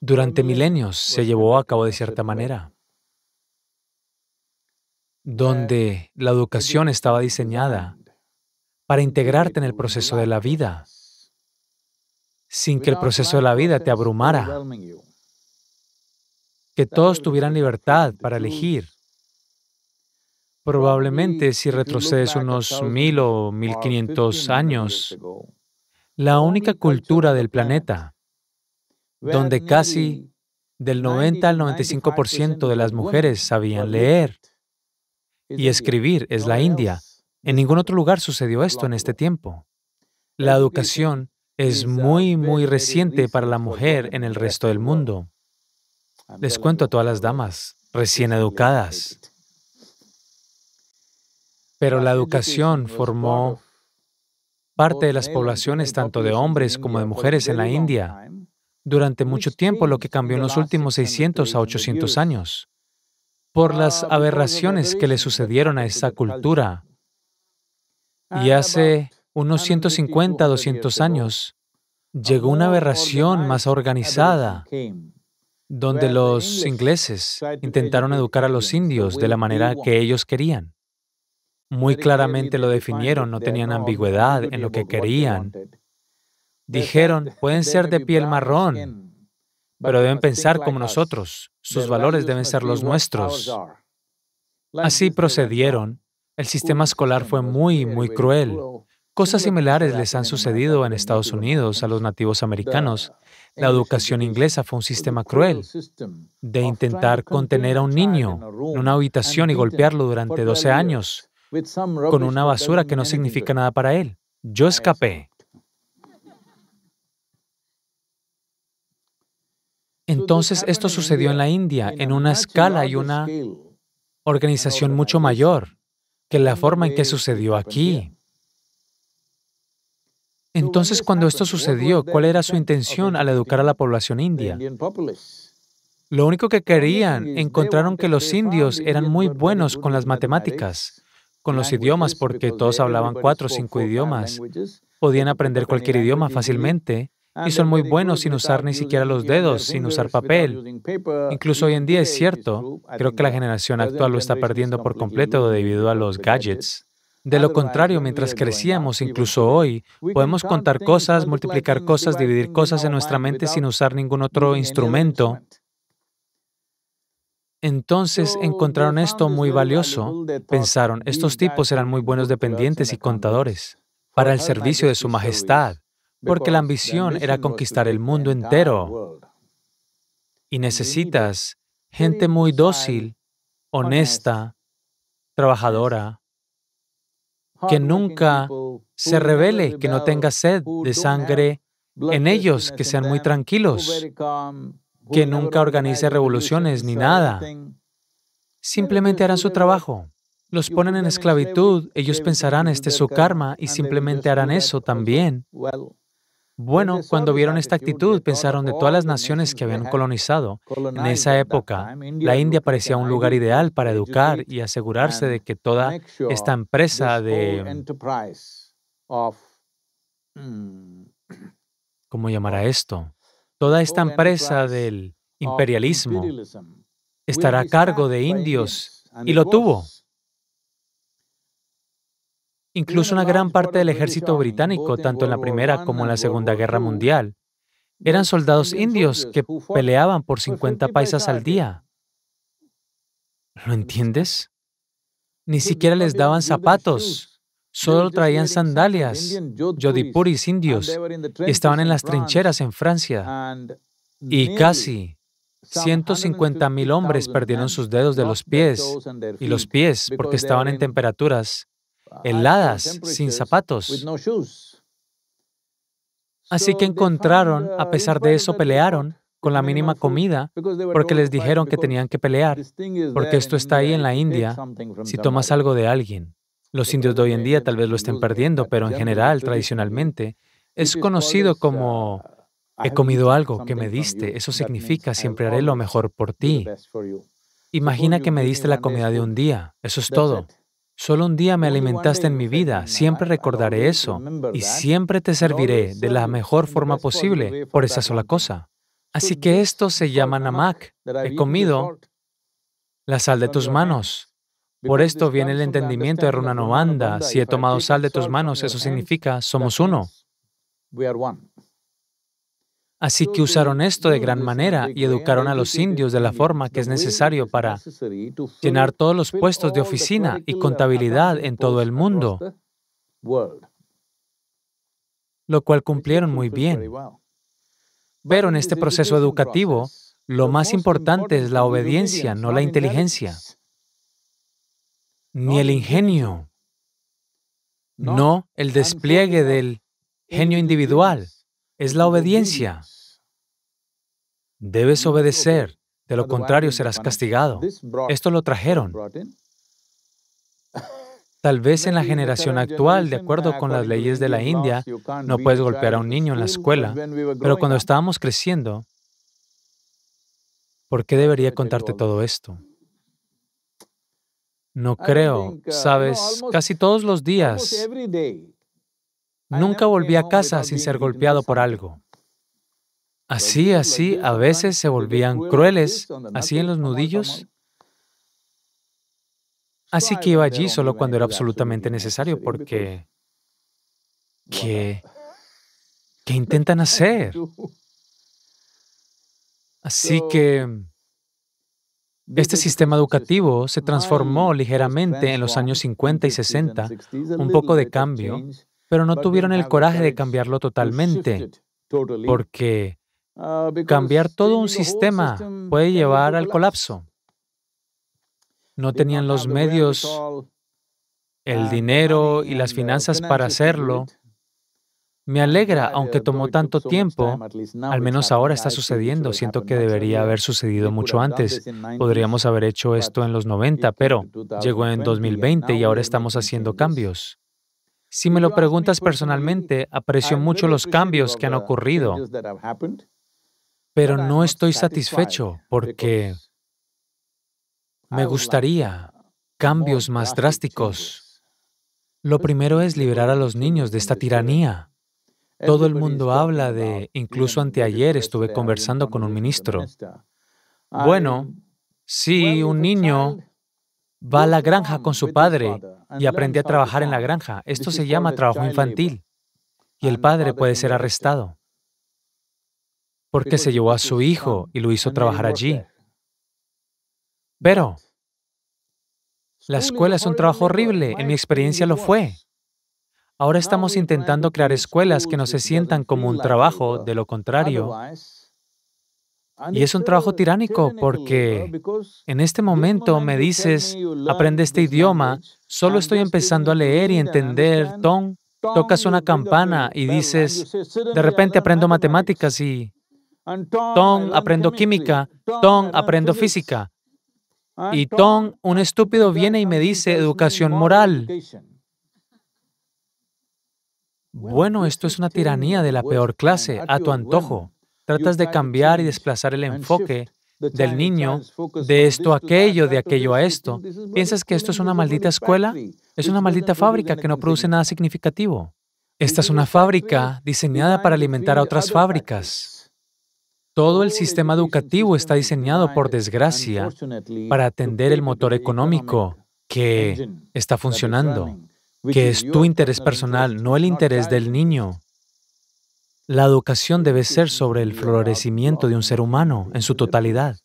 durante milenios se pues, llevó a cabo de cierta pues, manera, donde la pues, educación estaba diseñada para integrarte en el proceso de la vida, sin que el proceso de la vida te abrumara, que todos tuvieran libertad para elegir. Probablemente si retrocedes unos mil o mil quinientos este años, la única cultura del planeta donde casi del 90 al 95% de las mujeres sabían leer y escribir, es la India. En ningún otro lugar sucedió esto en este tiempo. La educación es muy, muy reciente para la mujer en el resto del mundo. Les cuento a todas las damas recién educadas. Pero la educación formó parte de las poblaciones tanto de hombres como de mujeres en la India durante mucho tiempo, lo que cambió en los últimos 600 a 800 años, por las ah, aberraciones que le sucedieron a esa cultura. Y ah, hace unos 150, a 200 años, ah, llegó una aberración más organizada, donde los ingleses intentaron educar a los indios de la manera que ellos querían. Muy claramente lo definieron, no tenían ambigüedad en lo que querían Dijeron, pueden ser de piel marrón, pero deben pensar como nosotros, sus valores deben ser los nuestros. Así procedieron. El sistema escolar fue muy, muy cruel. Cosas similares les han sucedido en Estados Unidos a los nativos americanos. La educación inglesa fue un sistema cruel de intentar contener a un niño en una habitación y golpearlo durante 12 años con una basura que no significa nada para él. Yo escapé. Entonces esto sucedió en la India en una escala y una organización mucho mayor que la forma en que sucedió aquí. Entonces, cuando esto sucedió, ¿cuál era su intención al educar a la población india? Lo único que querían, encontraron que los indios eran muy buenos con las matemáticas, con los idiomas, porque todos hablaban cuatro o cinco idiomas, podían aprender cualquier idioma fácilmente, Ah, y son muy buenos sin usar ni siquiera los dedos, sin usar papel. Incluso hoy en día es cierto, creo que la generación actual lo está perdiendo por completo debido a los gadgets. De lo contrario, mientras crecíamos, incluso hoy, podemos contar cosas, multiplicar cosas, dividir cosas en nuestra mente sin usar ningún otro instrumento. Entonces encontraron esto muy valioso. Pensaron, estos tipos eran muy buenos dependientes y contadores para el servicio de su majestad porque la ambición era conquistar el mundo entero. Y necesitas gente muy dócil, honesta, trabajadora, que nunca se revele, que no tenga sed de sangre en ellos, que sean muy tranquilos, que nunca organice revoluciones ni nada. Simplemente harán su trabajo. Los ponen en esclavitud, ellos pensarán este es su karma y simplemente harán eso también. Bueno, cuando vieron esta actitud, pensaron de todas las naciones que habían colonizado. En esa época, la India parecía un lugar ideal para educar y asegurarse de que toda esta empresa de... Hmm, ¿Cómo llamará esto? Toda esta empresa del imperialismo estará a cargo de indios y lo tuvo. Incluso una gran parte del ejército británico, tanto en la Primera como en la Segunda Guerra Mundial, eran soldados indios que peleaban por 50 paisas al día. ¿Lo entiendes? Ni siquiera les daban zapatos, solo traían sandalias, yodipuris indios, estaban en las trincheras en Francia. Y casi 150 mil hombres perdieron sus dedos de los pies y los pies porque estaban en temperaturas heladas, sin zapatos. Así que encontraron, a uh, pesar de eso pelearon con la mínima comida porque les dijeron que tenían que pelear, porque esto está ahí en la India, si tomas algo de alguien. Los indios de hoy en día tal vez lo estén perdiendo, pero en general, tradicionalmente, es conocido como uh, he comido algo que me diste, eso significa siempre haré lo mejor por ti. Imagina que me diste la comida de un día, eso es todo. Solo un día me alimentaste en mi vida, siempre recordaré eso y siempre te serviré de la mejor forma posible por esa sola cosa. Así que esto se llama namak. He comido la sal de tus manos. Por esto viene el entendimiento de Runanovanda. Si he tomado sal de tus manos, eso significa somos uno. Así que usaron esto de gran manera y educaron a los indios de la forma que es necesario para llenar todos los puestos de oficina y contabilidad en todo el mundo, lo cual cumplieron muy bien. Pero en este proceso educativo, lo más importante es la obediencia, no la inteligencia, ni el ingenio, no el despliegue del genio individual es la obediencia. Debes mm, obedecer, de lo contrario serás castigado. Esto lo trajeron. Tal vez en la generación actual, de acuerdo uh, con las leyes de la India, no puedes golpear a un niño en la escuela, pero cuando estábamos creciendo, ¿por qué debería contarte todo esto? No creo, uh, sabes, casi todos los días Nunca volví a casa sin ser golpeado por algo. Así, así, a veces se volvían crueles, así en los nudillos. Así que iba allí solo cuando era absolutamente necesario, porque... ¿Qué? ¿Qué intentan hacer? Así que... Este sistema educativo se transformó ligeramente en los años 50 y 60, un poco de cambio, pero no tuvieron el coraje de cambiarlo totalmente, porque uh, cambiar todo un sistema puede llevar al colapso. No tenían los medios, el uh, dinero y las finanzas para hacerlo. Me alegra, aunque tomó tanto tiempo, al menos ahora está sucediendo. Siento que debería haber sucedido mucho antes. Podríamos haber hecho esto en los 90, pero llegó en 2020 y ahora estamos haciendo cambios. Si me lo preguntas personalmente, aprecio mucho los cambios que han ocurrido, pero no estoy satisfecho porque me gustaría cambios más drásticos. Lo primero es liberar a los niños de esta tiranía. Todo el mundo habla de, incluso anteayer estuve conversando con un ministro. Bueno, si un niño va a la granja con su padre y aprendí a trabajar en la granja. Esto se llama trabajo infantil. Y el padre puede ser arrestado porque se llevó a su hijo y lo hizo trabajar allí. Pero la escuela es un trabajo horrible. En mi experiencia lo fue. Ahora estamos intentando crear escuelas que no se sientan como un trabajo, de lo contrario, y es un trabajo tiránico porque en este momento me dices, aprende este idioma, solo estoy empezando a leer y entender, Tom, tocas una campana y dices, de repente aprendo matemáticas y Tom, aprendo química, Tom, aprendo física. Y Tom, un estúpido, viene y me dice, educación moral. Bueno, esto es una tiranía de la peor clase, a tu antojo. Tratas de cambiar y desplazar el enfoque del niño de esto a aquello, de aquello a esto. ¿Piensas que esto es una maldita escuela? Es una maldita fábrica que no produce nada significativo. Esta es una fábrica diseñada para alimentar a otras fábricas. Todo el sistema educativo está diseñado, por desgracia, para atender el motor económico que está funcionando, que es tu interés personal, no el interés del niño. La educación debe ser sobre el florecimiento de un ser humano en su totalidad.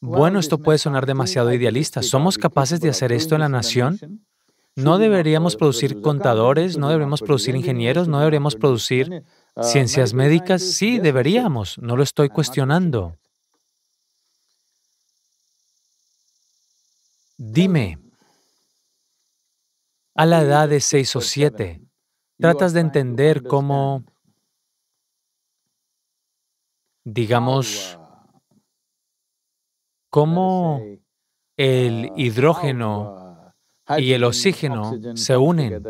Bueno, esto puede sonar demasiado idealista. ¿Somos capaces de hacer esto en la nación? No deberíamos producir contadores, no deberíamos producir ingenieros, no deberíamos producir ciencias médicas. Sí, deberíamos, no lo estoy cuestionando. Dime, a la edad de seis o siete, tratas de entender cómo digamos, cómo el ah, hidrógeno y el oxígeno se unen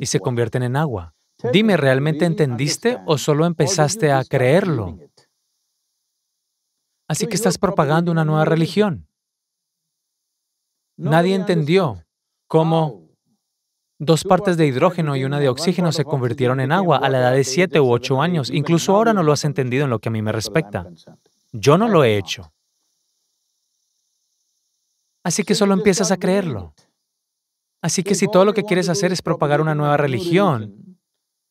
y se convierten en agua. Dime, ¿realmente entendiste o solo empezaste a creerlo? Así que estás propagando una nueva religión. Nadie entendió cómo oh. Dos partes de hidrógeno y una de oxígeno se convirtieron en agua a la edad de siete u ocho años. Incluso ahora no lo has entendido en lo que a mí me respecta. Yo no lo he hecho. Así que solo empiezas a creerlo. Así que si todo lo que quieres hacer es propagar una nueva religión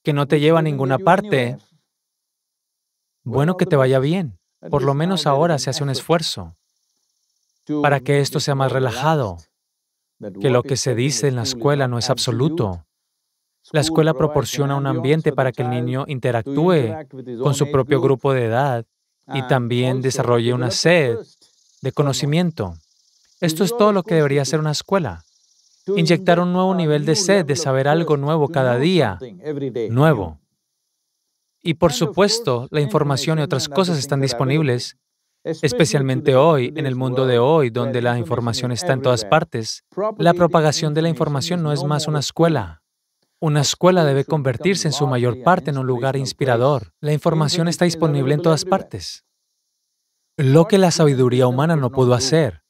que no te lleva a ninguna parte, bueno que te vaya bien. Por lo menos ahora se hace un esfuerzo para que esto sea más relajado, que lo que se dice en la escuela no es absoluto. La escuela proporciona un ambiente para que el niño interactúe con su propio grupo de edad y ah, también desarrolle una sed de conocimiento. Esto es todo lo que debería hacer una escuela. Inyectar un nuevo nivel de sed, de saber algo nuevo cada día, nuevo. Y por supuesto, la información y otras cosas están disponibles especialmente hoy, en el mundo de hoy, donde la información está en todas partes. La propagación de la información no es más una escuela. Una escuela debe convertirse en su mayor parte en un lugar inspirador. La información está disponible en todas partes. Lo que la sabiduría humana no pudo hacer,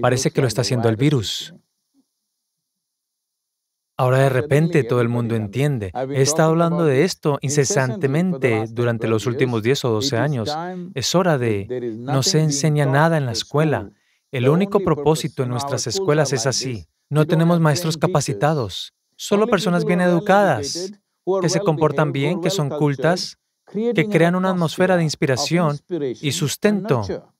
parece que lo está haciendo el virus. Ahora de repente todo el mundo entiende. He estado hablando de esto incesantemente durante los últimos 10 o 12 años. Es hora de... No se enseña nada en la escuela. El único propósito en nuestras escuelas es así. No tenemos maestros capacitados, solo personas bien educadas, que se comportan bien, que son cultas, que crean una atmósfera de inspiración y sustento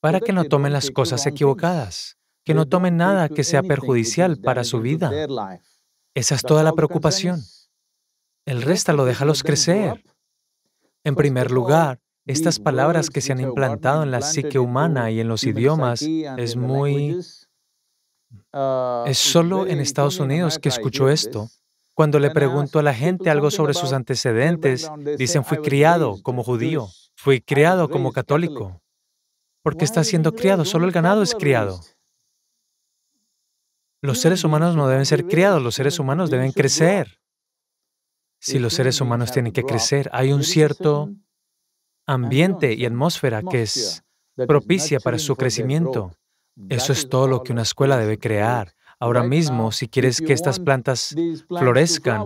para que no tomen las cosas equivocadas, que no tomen nada que sea perjudicial para su vida. Esa es toda la preocupación. El resto lo déjalos crecer. En pues, primer lugar, estas palabras que se han implantado en la psique humana y en los idiomas es muy... Uh, es solo en Estados Unidos que escucho esto. Cuando le pregunto a la gente algo sobre sus antecedentes, dicen, fui criado como judío, fui criado como católico. ¿Por qué está siendo criado? Solo el ganado es criado. Los seres humanos no deben ser criados, los seres humanos deben crecer. Si los seres humanos tienen que crecer, hay un cierto ambiente y atmósfera que es propicia para su crecimiento. Eso es todo lo que una escuela debe crear. Ahora mismo, si quieres que estas plantas florezcan,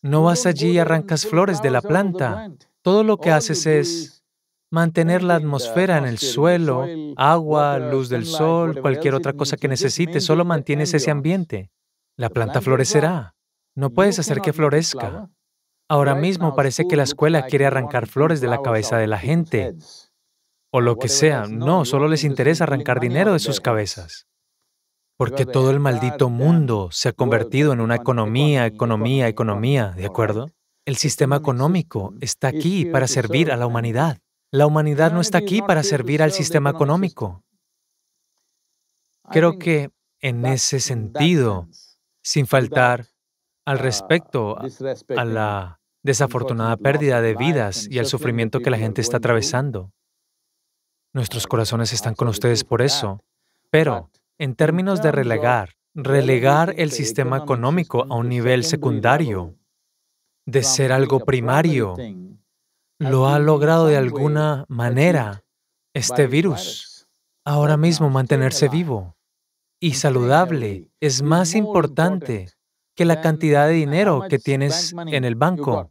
no vas allí y arrancas flores de la planta. Todo lo que haces es mantener la atmósfera en el suelo, agua, luz del sol, cualquier otra cosa que necesites, solo mantienes ese ambiente. La planta florecerá. No puedes hacer que florezca. Ahora mismo parece que la escuela quiere arrancar flores de la cabeza de la gente o lo que sea. No, solo les interesa arrancar dinero de sus cabezas. Porque todo el maldito mundo se ha convertido en una economía, economía, economía, ¿de acuerdo? El sistema económico está aquí para servir a la humanidad. La humanidad no está aquí para servir al sistema económico. Creo que en ese sentido, sin faltar al uh, respecto a la desafortunada pérdida de vidas y al sufrimiento que la gente está atravesando. Nuestros corazones están con ustedes por eso. Pero, en términos de relegar, relegar el sistema económico a un nivel secundario, de ser algo primario lo ha logrado de alguna manera este virus. Ahora mismo mantenerse vivo y saludable es más importante que la cantidad de dinero que tienes en el banco.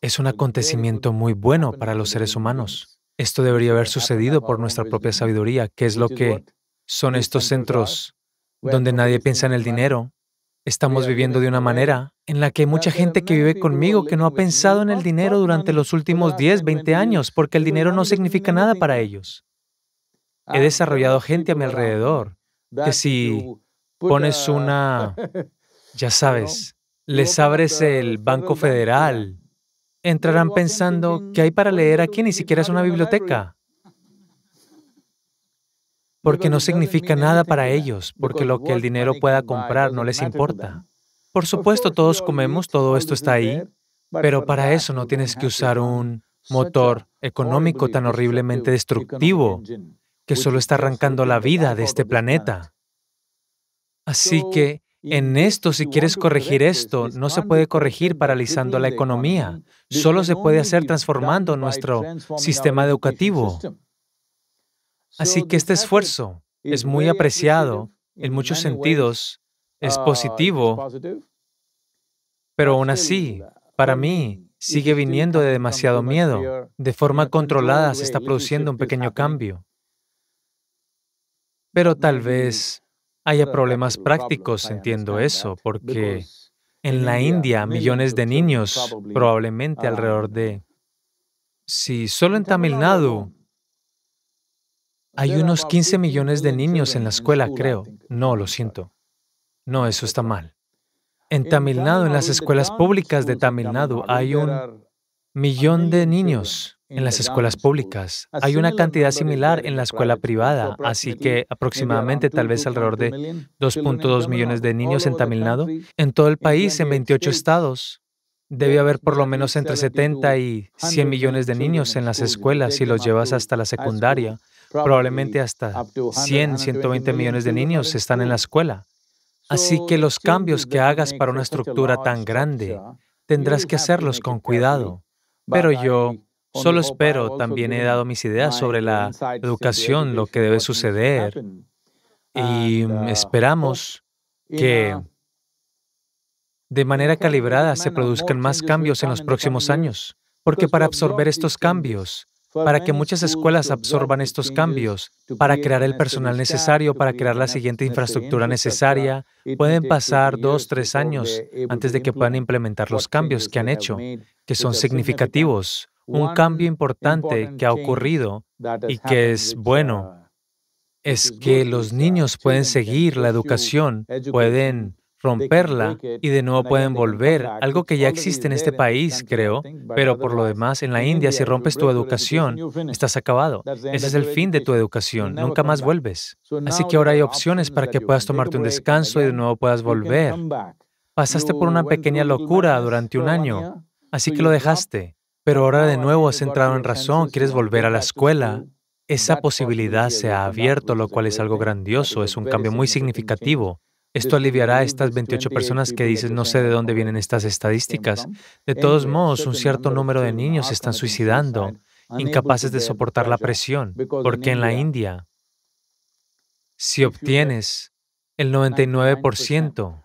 Es un acontecimiento muy bueno para los seres humanos. Esto debería haber sucedido por nuestra propia sabiduría, que es lo que son estos centros donde nadie piensa en el dinero, Estamos viviendo de una manera en la que hay mucha gente que vive conmigo que no ha pensado en el dinero durante los últimos 10, 20 años, porque el dinero no significa nada para ellos. He ah, pues, desarrollado gente a mi alrededor que si pones una, ya sabes, les abres el Banco Federal, entrarán pensando que hay para leer aquí, ni siquiera es una biblioteca porque no significa nada para ellos, porque lo que el dinero pueda comprar no les importa. Por supuesto, todos comemos, todo esto está ahí, pero para eso no tienes que usar un motor económico tan horriblemente destructivo que solo está arrancando la vida de este planeta. Así que en esto, si quieres corregir esto, no se puede corregir paralizando la economía, solo se puede hacer transformando nuestro sistema educativo. Así que este esfuerzo es muy apreciado en muchos sentidos, es uh, positivo, pero aún así, para mí, sigue viniendo de demasiado miedo. De forma controlada se está produciendo un pequeño cambio. Pero tal vez haya problemas prácticos, entiendo eso, porque en la uh, India millones de niños, probablemente um, alrededor de... Si solo en Tamil Nadu hay unos 15 millones de niños en la escuela, creo. No, lo siento. No, eso está mal. En Tamil Nadu, en las escuelas públicas de Tamil Nadu, hay un millón de niños en las escuelas públicas. Hay una cantidad similar en la escuela privada, así que aproximadamente tal vez alrededor de 2.2 millones de niños en Tamil Nadu. En todo el país, en 28 estados, debe haber por lo menos entre 70 y 100 millones de niños en las escuelas si los llevas hasta la secundaria. Probablemente hasta 100, 120 millones de niños están en la escuela. Así que los cambios que hagas para una estructura tan grande, tendrás que hacerlos con cuidado. Pero yo solo espero, también he dado mis ideas sobre la educación, lo que debe suceder. Y mm, uh, esperamos que de manera calibrada se produzcan más cambios en los próximos años. Porque para absorber estos cambios para que muchas escuelas absorban estos cambios, para crear el personal necesario, para crear la siguiente infraestructura necesaria. Pueden pasar dos, tres años antes de que puedan implementar los cambios que han hecho, que son significativos. Un cambio importante que ha ocurrido y que es bueno uh, es que los uh, niños pueden seguir la educación, pueden romperla y de nuevo pueden volver, algo que ya existe en este país, creo, pero por lo demás, en la India si rompes tu educación, estás acabado. Ese es el fin de tu educación, nunca más vuelves. Así que ahora hay opciones para que puedas tomarte un descanso y de nuevo puedas volver. Pasaste por una pequeña locura durante un año, así que lo dejaste, pero ahora de nuevo has entrado en razón, quieres volver a la escuela, esa posibilidad se ha abierto, lo cual es algo grandioso, es un cambio muy significativo. Esto aliviará a estas 28 personas que dicen no sé de dónde vienen estas estadísticas. De todos modos, un cierto número de niños se están suicidando, incapaces de soportar la presión, porque en la India, si obtienes el 99%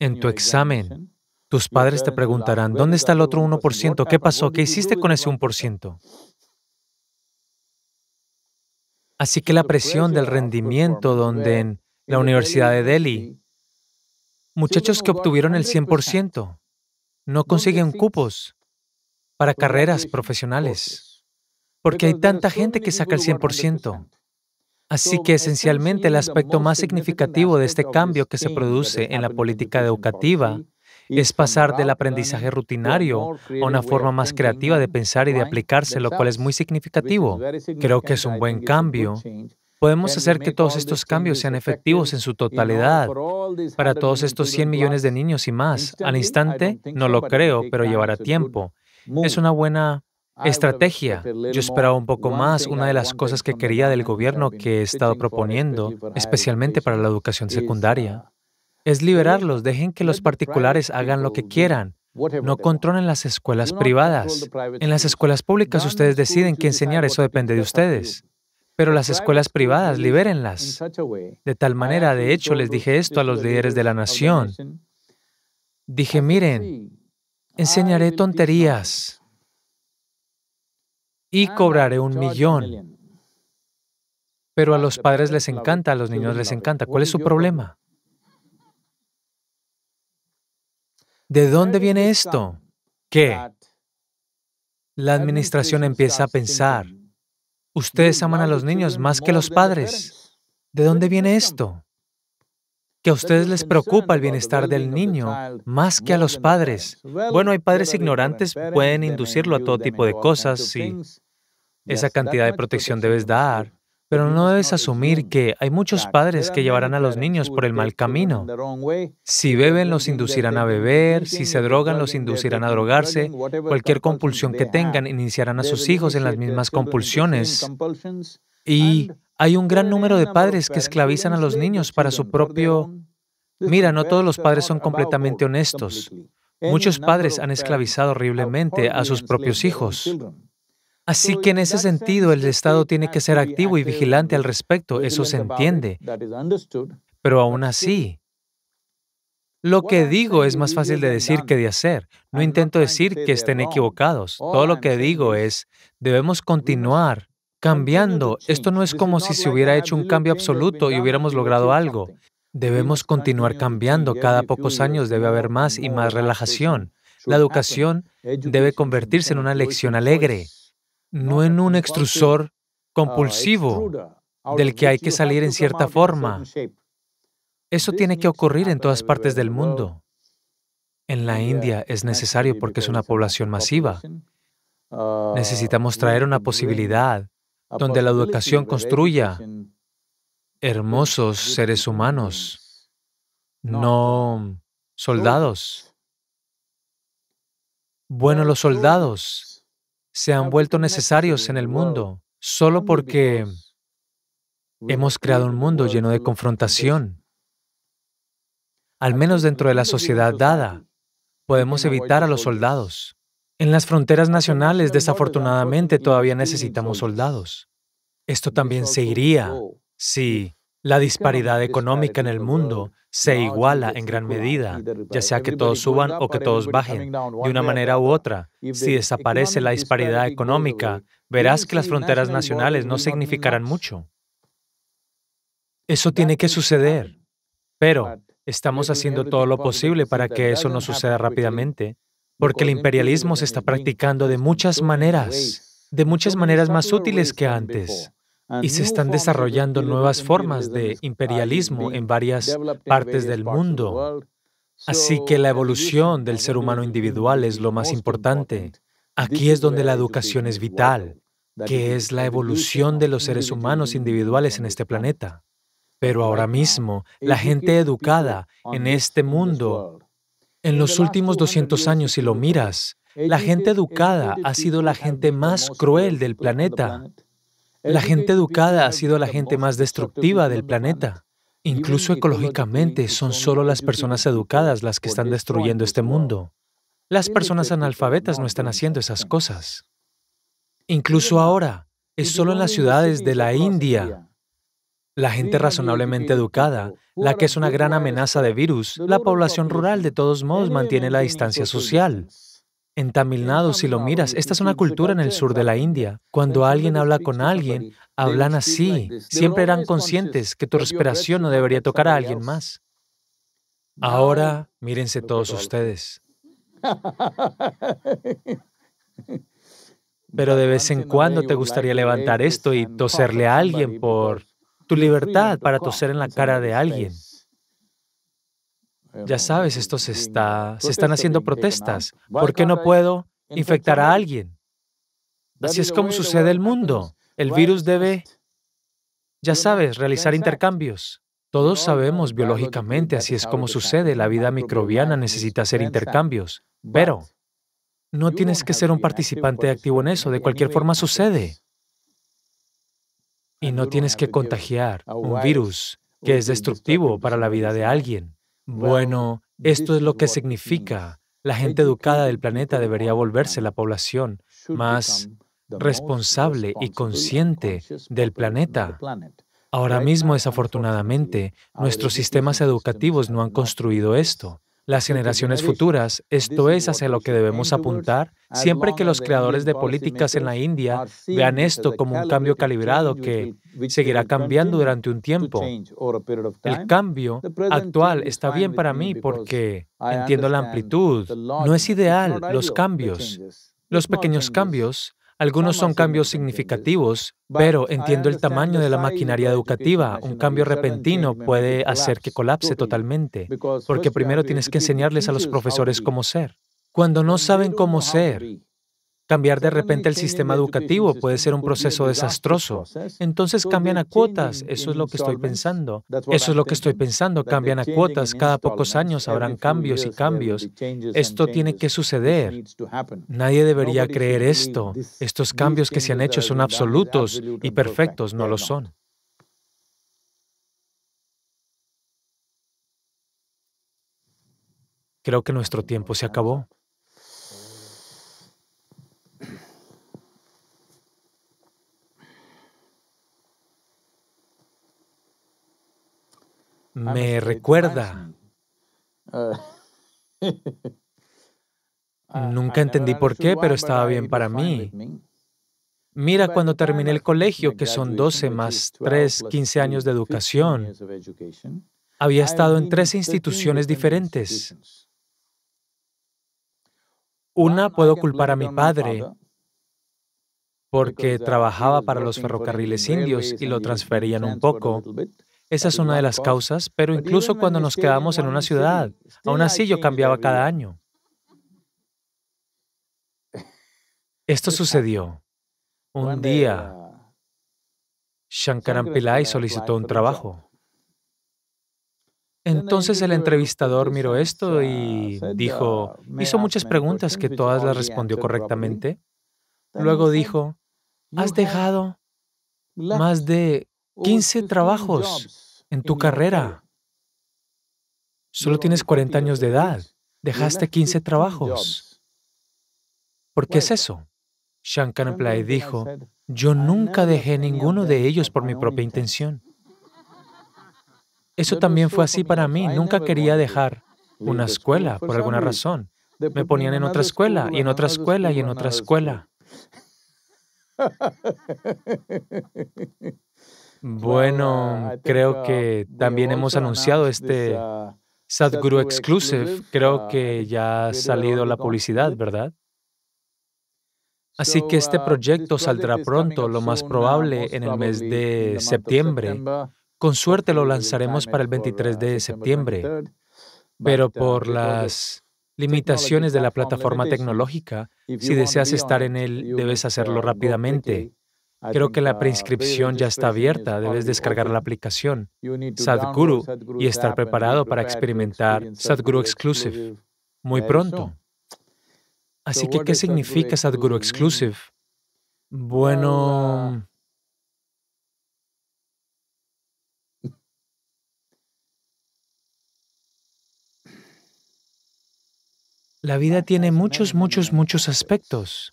en tu examen, tus padres te preguntarán, ¿dónde está el otro 1%? ¿Qué pasó? ¿Qué hiciste con ese 1%? Así que la presión del rendimiento, donde en la Universidad de Delhi. Muchachos que obtuvieron el 100% no consiguen cupos para pues carreras profesionales, porque hay tanta gente que saca el 100%. Así que esencialmente el aspecto más significativo de este cambio que se produce en la política educativa es pasar del aprendizaje rutinario a una forma más creativa de pensar y de aplicarse, lo cual es muy significativo. Creo que es un buen cambio podemos hacer que todos estos cambios sean efectivos en su totalidad para todos estos 100 millones de niños y más. Al instante, no lo creo, pero llevará tiempo. Es una buena estrategia. Yo esperaba un poco más. Una de las cosas que quería del gobierno que he estado proponiendo, especialmente para la educación secundaria, uh, es liberarlos. Dejen que los particulares hagan lo que quieran. No controlen las escuelas privadas. En las escuelas públicas ustedes deciden qué enseñar, eso depende de ustedes. Pero las escuelas privadas, libérenlas. De tal manera, de hecho, les dije esto a los líderes de la nación. Dije, miren, enseñaré tonterías y cobraré un millón. Pero a los padres les encanta, a los niños les encanta. ¿Cuál es su problema? ¿De dónde viene esto? ¿Qué? la administración empieza a pensar, Ustedes aman a los niños más que los padres. ¿De dónde viene esto? Que a ustedes les preocupa el bienestar del niño más que a los padres. Bueno, hay padres ignorantes, pueden inducirlo a todo tipo de cosas, y Esa cantidad de protección debes dar. Pero no debes asumir que hay muchos padres que llevarán a los niños por el mal camino. Si beben, los inducirán a beber, si se drogan, los inducirán a drogarse, cualquier compulsión que tengan, iniciarán a sus hijos en las mismas compulsiones. Y hay un gran número de padres que esclavizan a los niños para su propio... Mira, no todos los padres son completamente honestos. Muchos padres han esclavizado horriblemente a sus propios hijos. Así que en ese sentido el Estado tiene que ser activo y vigilante al respecto, eso se entiende. Pero aún así, lo que digo es más fácil de decir que de hacer. No intento decir que estén equivocados. Todo lo que digo es, debemos continuar cambiando. Esto no es como si se hubiera hecho un cambio absoluto y hubiéramos logrado algo. Debemos continuar cambiando. Cada pocos años debe haber más y más relajación. La educación debe convertirse en una lección alegre no en un extrusor ah, compulsivo del que hay que salir en cierta forma. Eso tiene que ocurrir en todas partes del mundo. En la India es necesario porque es una población masiva. Uh, Necesitamos traer una posibilidad donde la educación construya hermosos seres humanos, no soldados. Bueno, los soldados se han ah, vuelto necesarios en el mundo solo porque hemos creado un mundo lleno de confrontación. Al menos dentro de la sociedad dada, podemos evitar a los soldados. En las fronteras nacionales, desafortunadamente, todavía necesitamos soldados. Esto también se iría si la disparidad económica en el mundo se iguala en gran medida, ya sea que todos suban o que todos bajen, de una manera u otra. Si desaparece la disparidad económica, verás que las fronteras nacionales no significarán mucho. Eso tiene que suceder, pero estamos haciendo todo lo posible para que eso no suceda rápidamente, porque el imperialismo se está practicando de muchas maneras, de muchas maneras más útiles que antes y se están desarrollando nuevas formas de imperialismo en varias partes del mundo. Así que la evolución del ser humano individual es lo más importante. Aquí es donde la educación es vital, que es la evolución de los seres humanos individuales en este planeta. Pero ahora mismo, la gente educada en este mundo, en los últimos 200 años, si lo miras, la gente educada ha sido la gente más cruel del planeta. La gente educada ha sido la gente más destructiva del planeta. Incluso ecológicamente son solo las personas educadas las que están destruyendo este mundo. Las personas analfabetas no están haciendo esas cosas. Incluso ahora, es solo en las ciudades de la India. La gente razonablemente educada, la que es una gran amenaza de virus, la población rural de todos modos mantiene la distancia social. En Tamil Nadu, si lo miras, esta es una cultura en el sur de la India. Cuando alguien habla con alguien, hablan así. Siempre eran conscientes que tu respiración no debería tocar a alguien más. Ahora, mírense todos ustedes. Pero de vez en cuando te gustaría levantar esto y toserle a alguien por tu libertad para toser en la cara de alguien. Ya em, sabes, esto se, está, se están haciendo protestas. ¿Por qué no puedo infectar a alguien? Así es como sucede el mundo. El virus debe, ya sabes, realizar intercambios. Todos sabemos biológicamente, así es como sucede. La vida microbiana necesita hacer intercambios. Pero no tienes que ser un participante activo en eso. De cualquier forma sucede. Y no tienes que contagiar un virus que es destructivo para la vida de alguien. Bueno, esto es lo que mm, significa. La gente educada del planeta debería volverse la población más responsable y consciente del planeta. Ahora mismo, desafortunadamente, nuestros sistemas educativos no han construido esto las generaciones futuras. Esto es hacia lo que debemos apuntar siempre que los creadores de políticas en la India vean esto como un cambio calibrado que seguirá cambiando durante un tiempo. El cambio actual está bien para mí porque entiendo la amplitud. No es ideal los cambios. Los pequeños cambios algunos son cambios significativos, pero entiendo el tamaño de la maquinaria educativa. Un cambio repentino puede hacer que colapse totalmente, porque primero tienes que enseñarles a los profesores cómo ser. Cuando no saben cómo ser, Cambiar de repente el sistema educativo puede ser un proceso desastroso. Entonces cambian a cuotas, eso es lo que estoy pensando. Eso es lo que estoy pensando, cambian a cuotas, cada pocos años habrán cambios y cambios. Esto tiene que suceder. Nadie debería creer esto. Estos cambios que se han hecho son absolutos y perfectos, no lo son. Creo que nuestro tiempo se acabó. Ah, me recuerda. Ah. Ah, Nunca entendí por qué, pero estaba bien para mí. Mira, cuando terminé el colegio, que son 12 más 3, 15 años de educación, había estado en tres instituciones diferentes. Una puedo culpar a mi padre porque uh, trabajaba para los ferrocarriles indios y lo transferían un poco. Esa es una de las causas, pero incluso cuando nos quedamos en una ciudad, aún así yo cambiaba cada año. Esto sucedió. Un día, uh, Shankaran Pillai solicitó un trabajo. Entonces el entrevistador miró esto uh, y uh, dijo, hizo muchas preguntas que todas las respondió correctamente. Luego dijo, has dejado más de 15 trabajos en tu carrera. Solo tienes 40 años de edad. Dejaste 15 trabajos. ¿Por qué es eso? Play dijo, yo nunca dejé ninguno de ellos por mi propia intención. Eso también fue así para mí. Nunca quería dejar una escuela por alguna razón. Me ponían en otra escuela y en otra escuela. Y en otra escuela. Bueno, creo que también hemos anunciado este Sadhguru Exclusive. Creo ah, que ya ha salido la publicidad, ¿verdad? Así que este ah, proyecto saldrá este pronto, lo más probable en el mes ah, de septiembre. Con suerte lo lanzaremos para el 23 de septiembre, pero por las limitaciones de la plataforma tecnológica, si deseas estar en él, debes hacerlo rápidamente. Creo que la uh, preinscripción ya está abierta, debes descargar la aplicación Sadhguru y estar preparado para experimentar Sadhguru Exclusive muy pronto. Así que, ¿qué significa Sadhguru Exclusive? Bueno... Uh, la vida tiene muchos, muchos, muchos aspectos.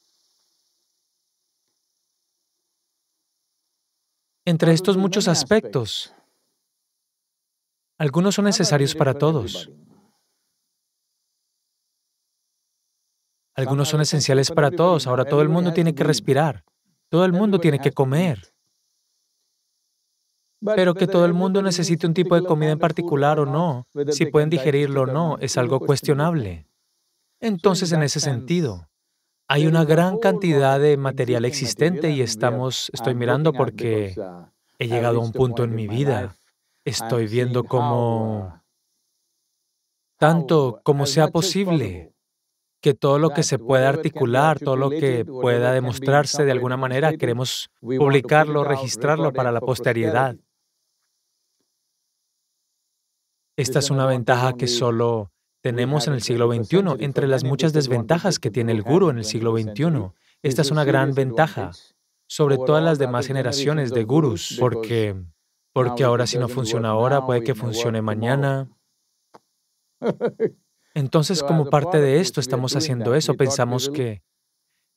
entre estos muchos aspectos. Algunos son necesarios para todos. Algunos son esenciales para todos. Ahora todo el mundo tiene que respirar. Todo el mundo tiene que comer. Pero que todo el mundo necesite un tipo de comida en particular o no, si pueden digerirlo o no, es algo cuestionable. Entonces, en ese sentido, hay una gran cantidad de material existente y estamos, estoy mirando porque he llegado a un este punto en mi vida. Estoy viendo cómo, uh, tanto como sea posible, que todo lo que se pueda articular, todo lo que pueda demostrarse de alguna manera, queremos publicarlo, registrarlo para la posteridad. Esta es una ventaja que solo tenemos en el siglo XXI, entre las muchas desventajas que tiene el guru en el siglo XXI. Esta es una gran ventaja sobre todas las demás generaciones de gurús, porque, porque ahora si no funciona ahora, puede que funcione mañana. Entonces, como parte de esto, estamos haciendo eso. Pensamos que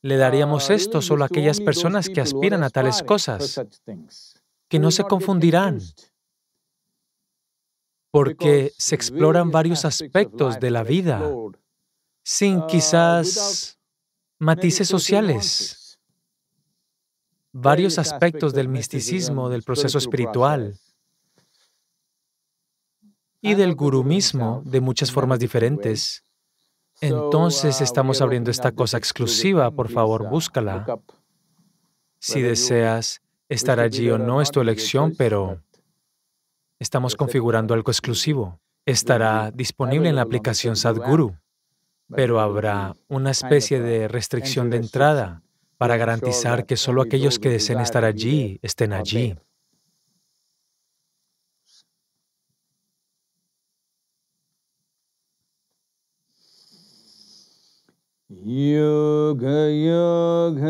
le daríamos esto solo a aquellas personas que aspiran a tales cosas, que no se confundirán, porque se exploran varios aspectos de la vida sin uh, quizás matices sociales, varios aspectos del misticismo, del proceso espiritual y del gurumismo de muchas formas diferentes. Entonces uh, estamos abriendo esta cosa exclusiva, por favor, uh, búscala. Si deseas estar allí o no, es tu elección, pero Estamos configurando algo exclusivo. Estará disponible en la aplicación Sadhguru, pero habrá una especie de restricción de entrada para garantizar que solo aquellos que deseen estar allí estén allí. Yoga Yoga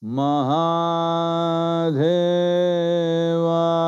Mahadeva.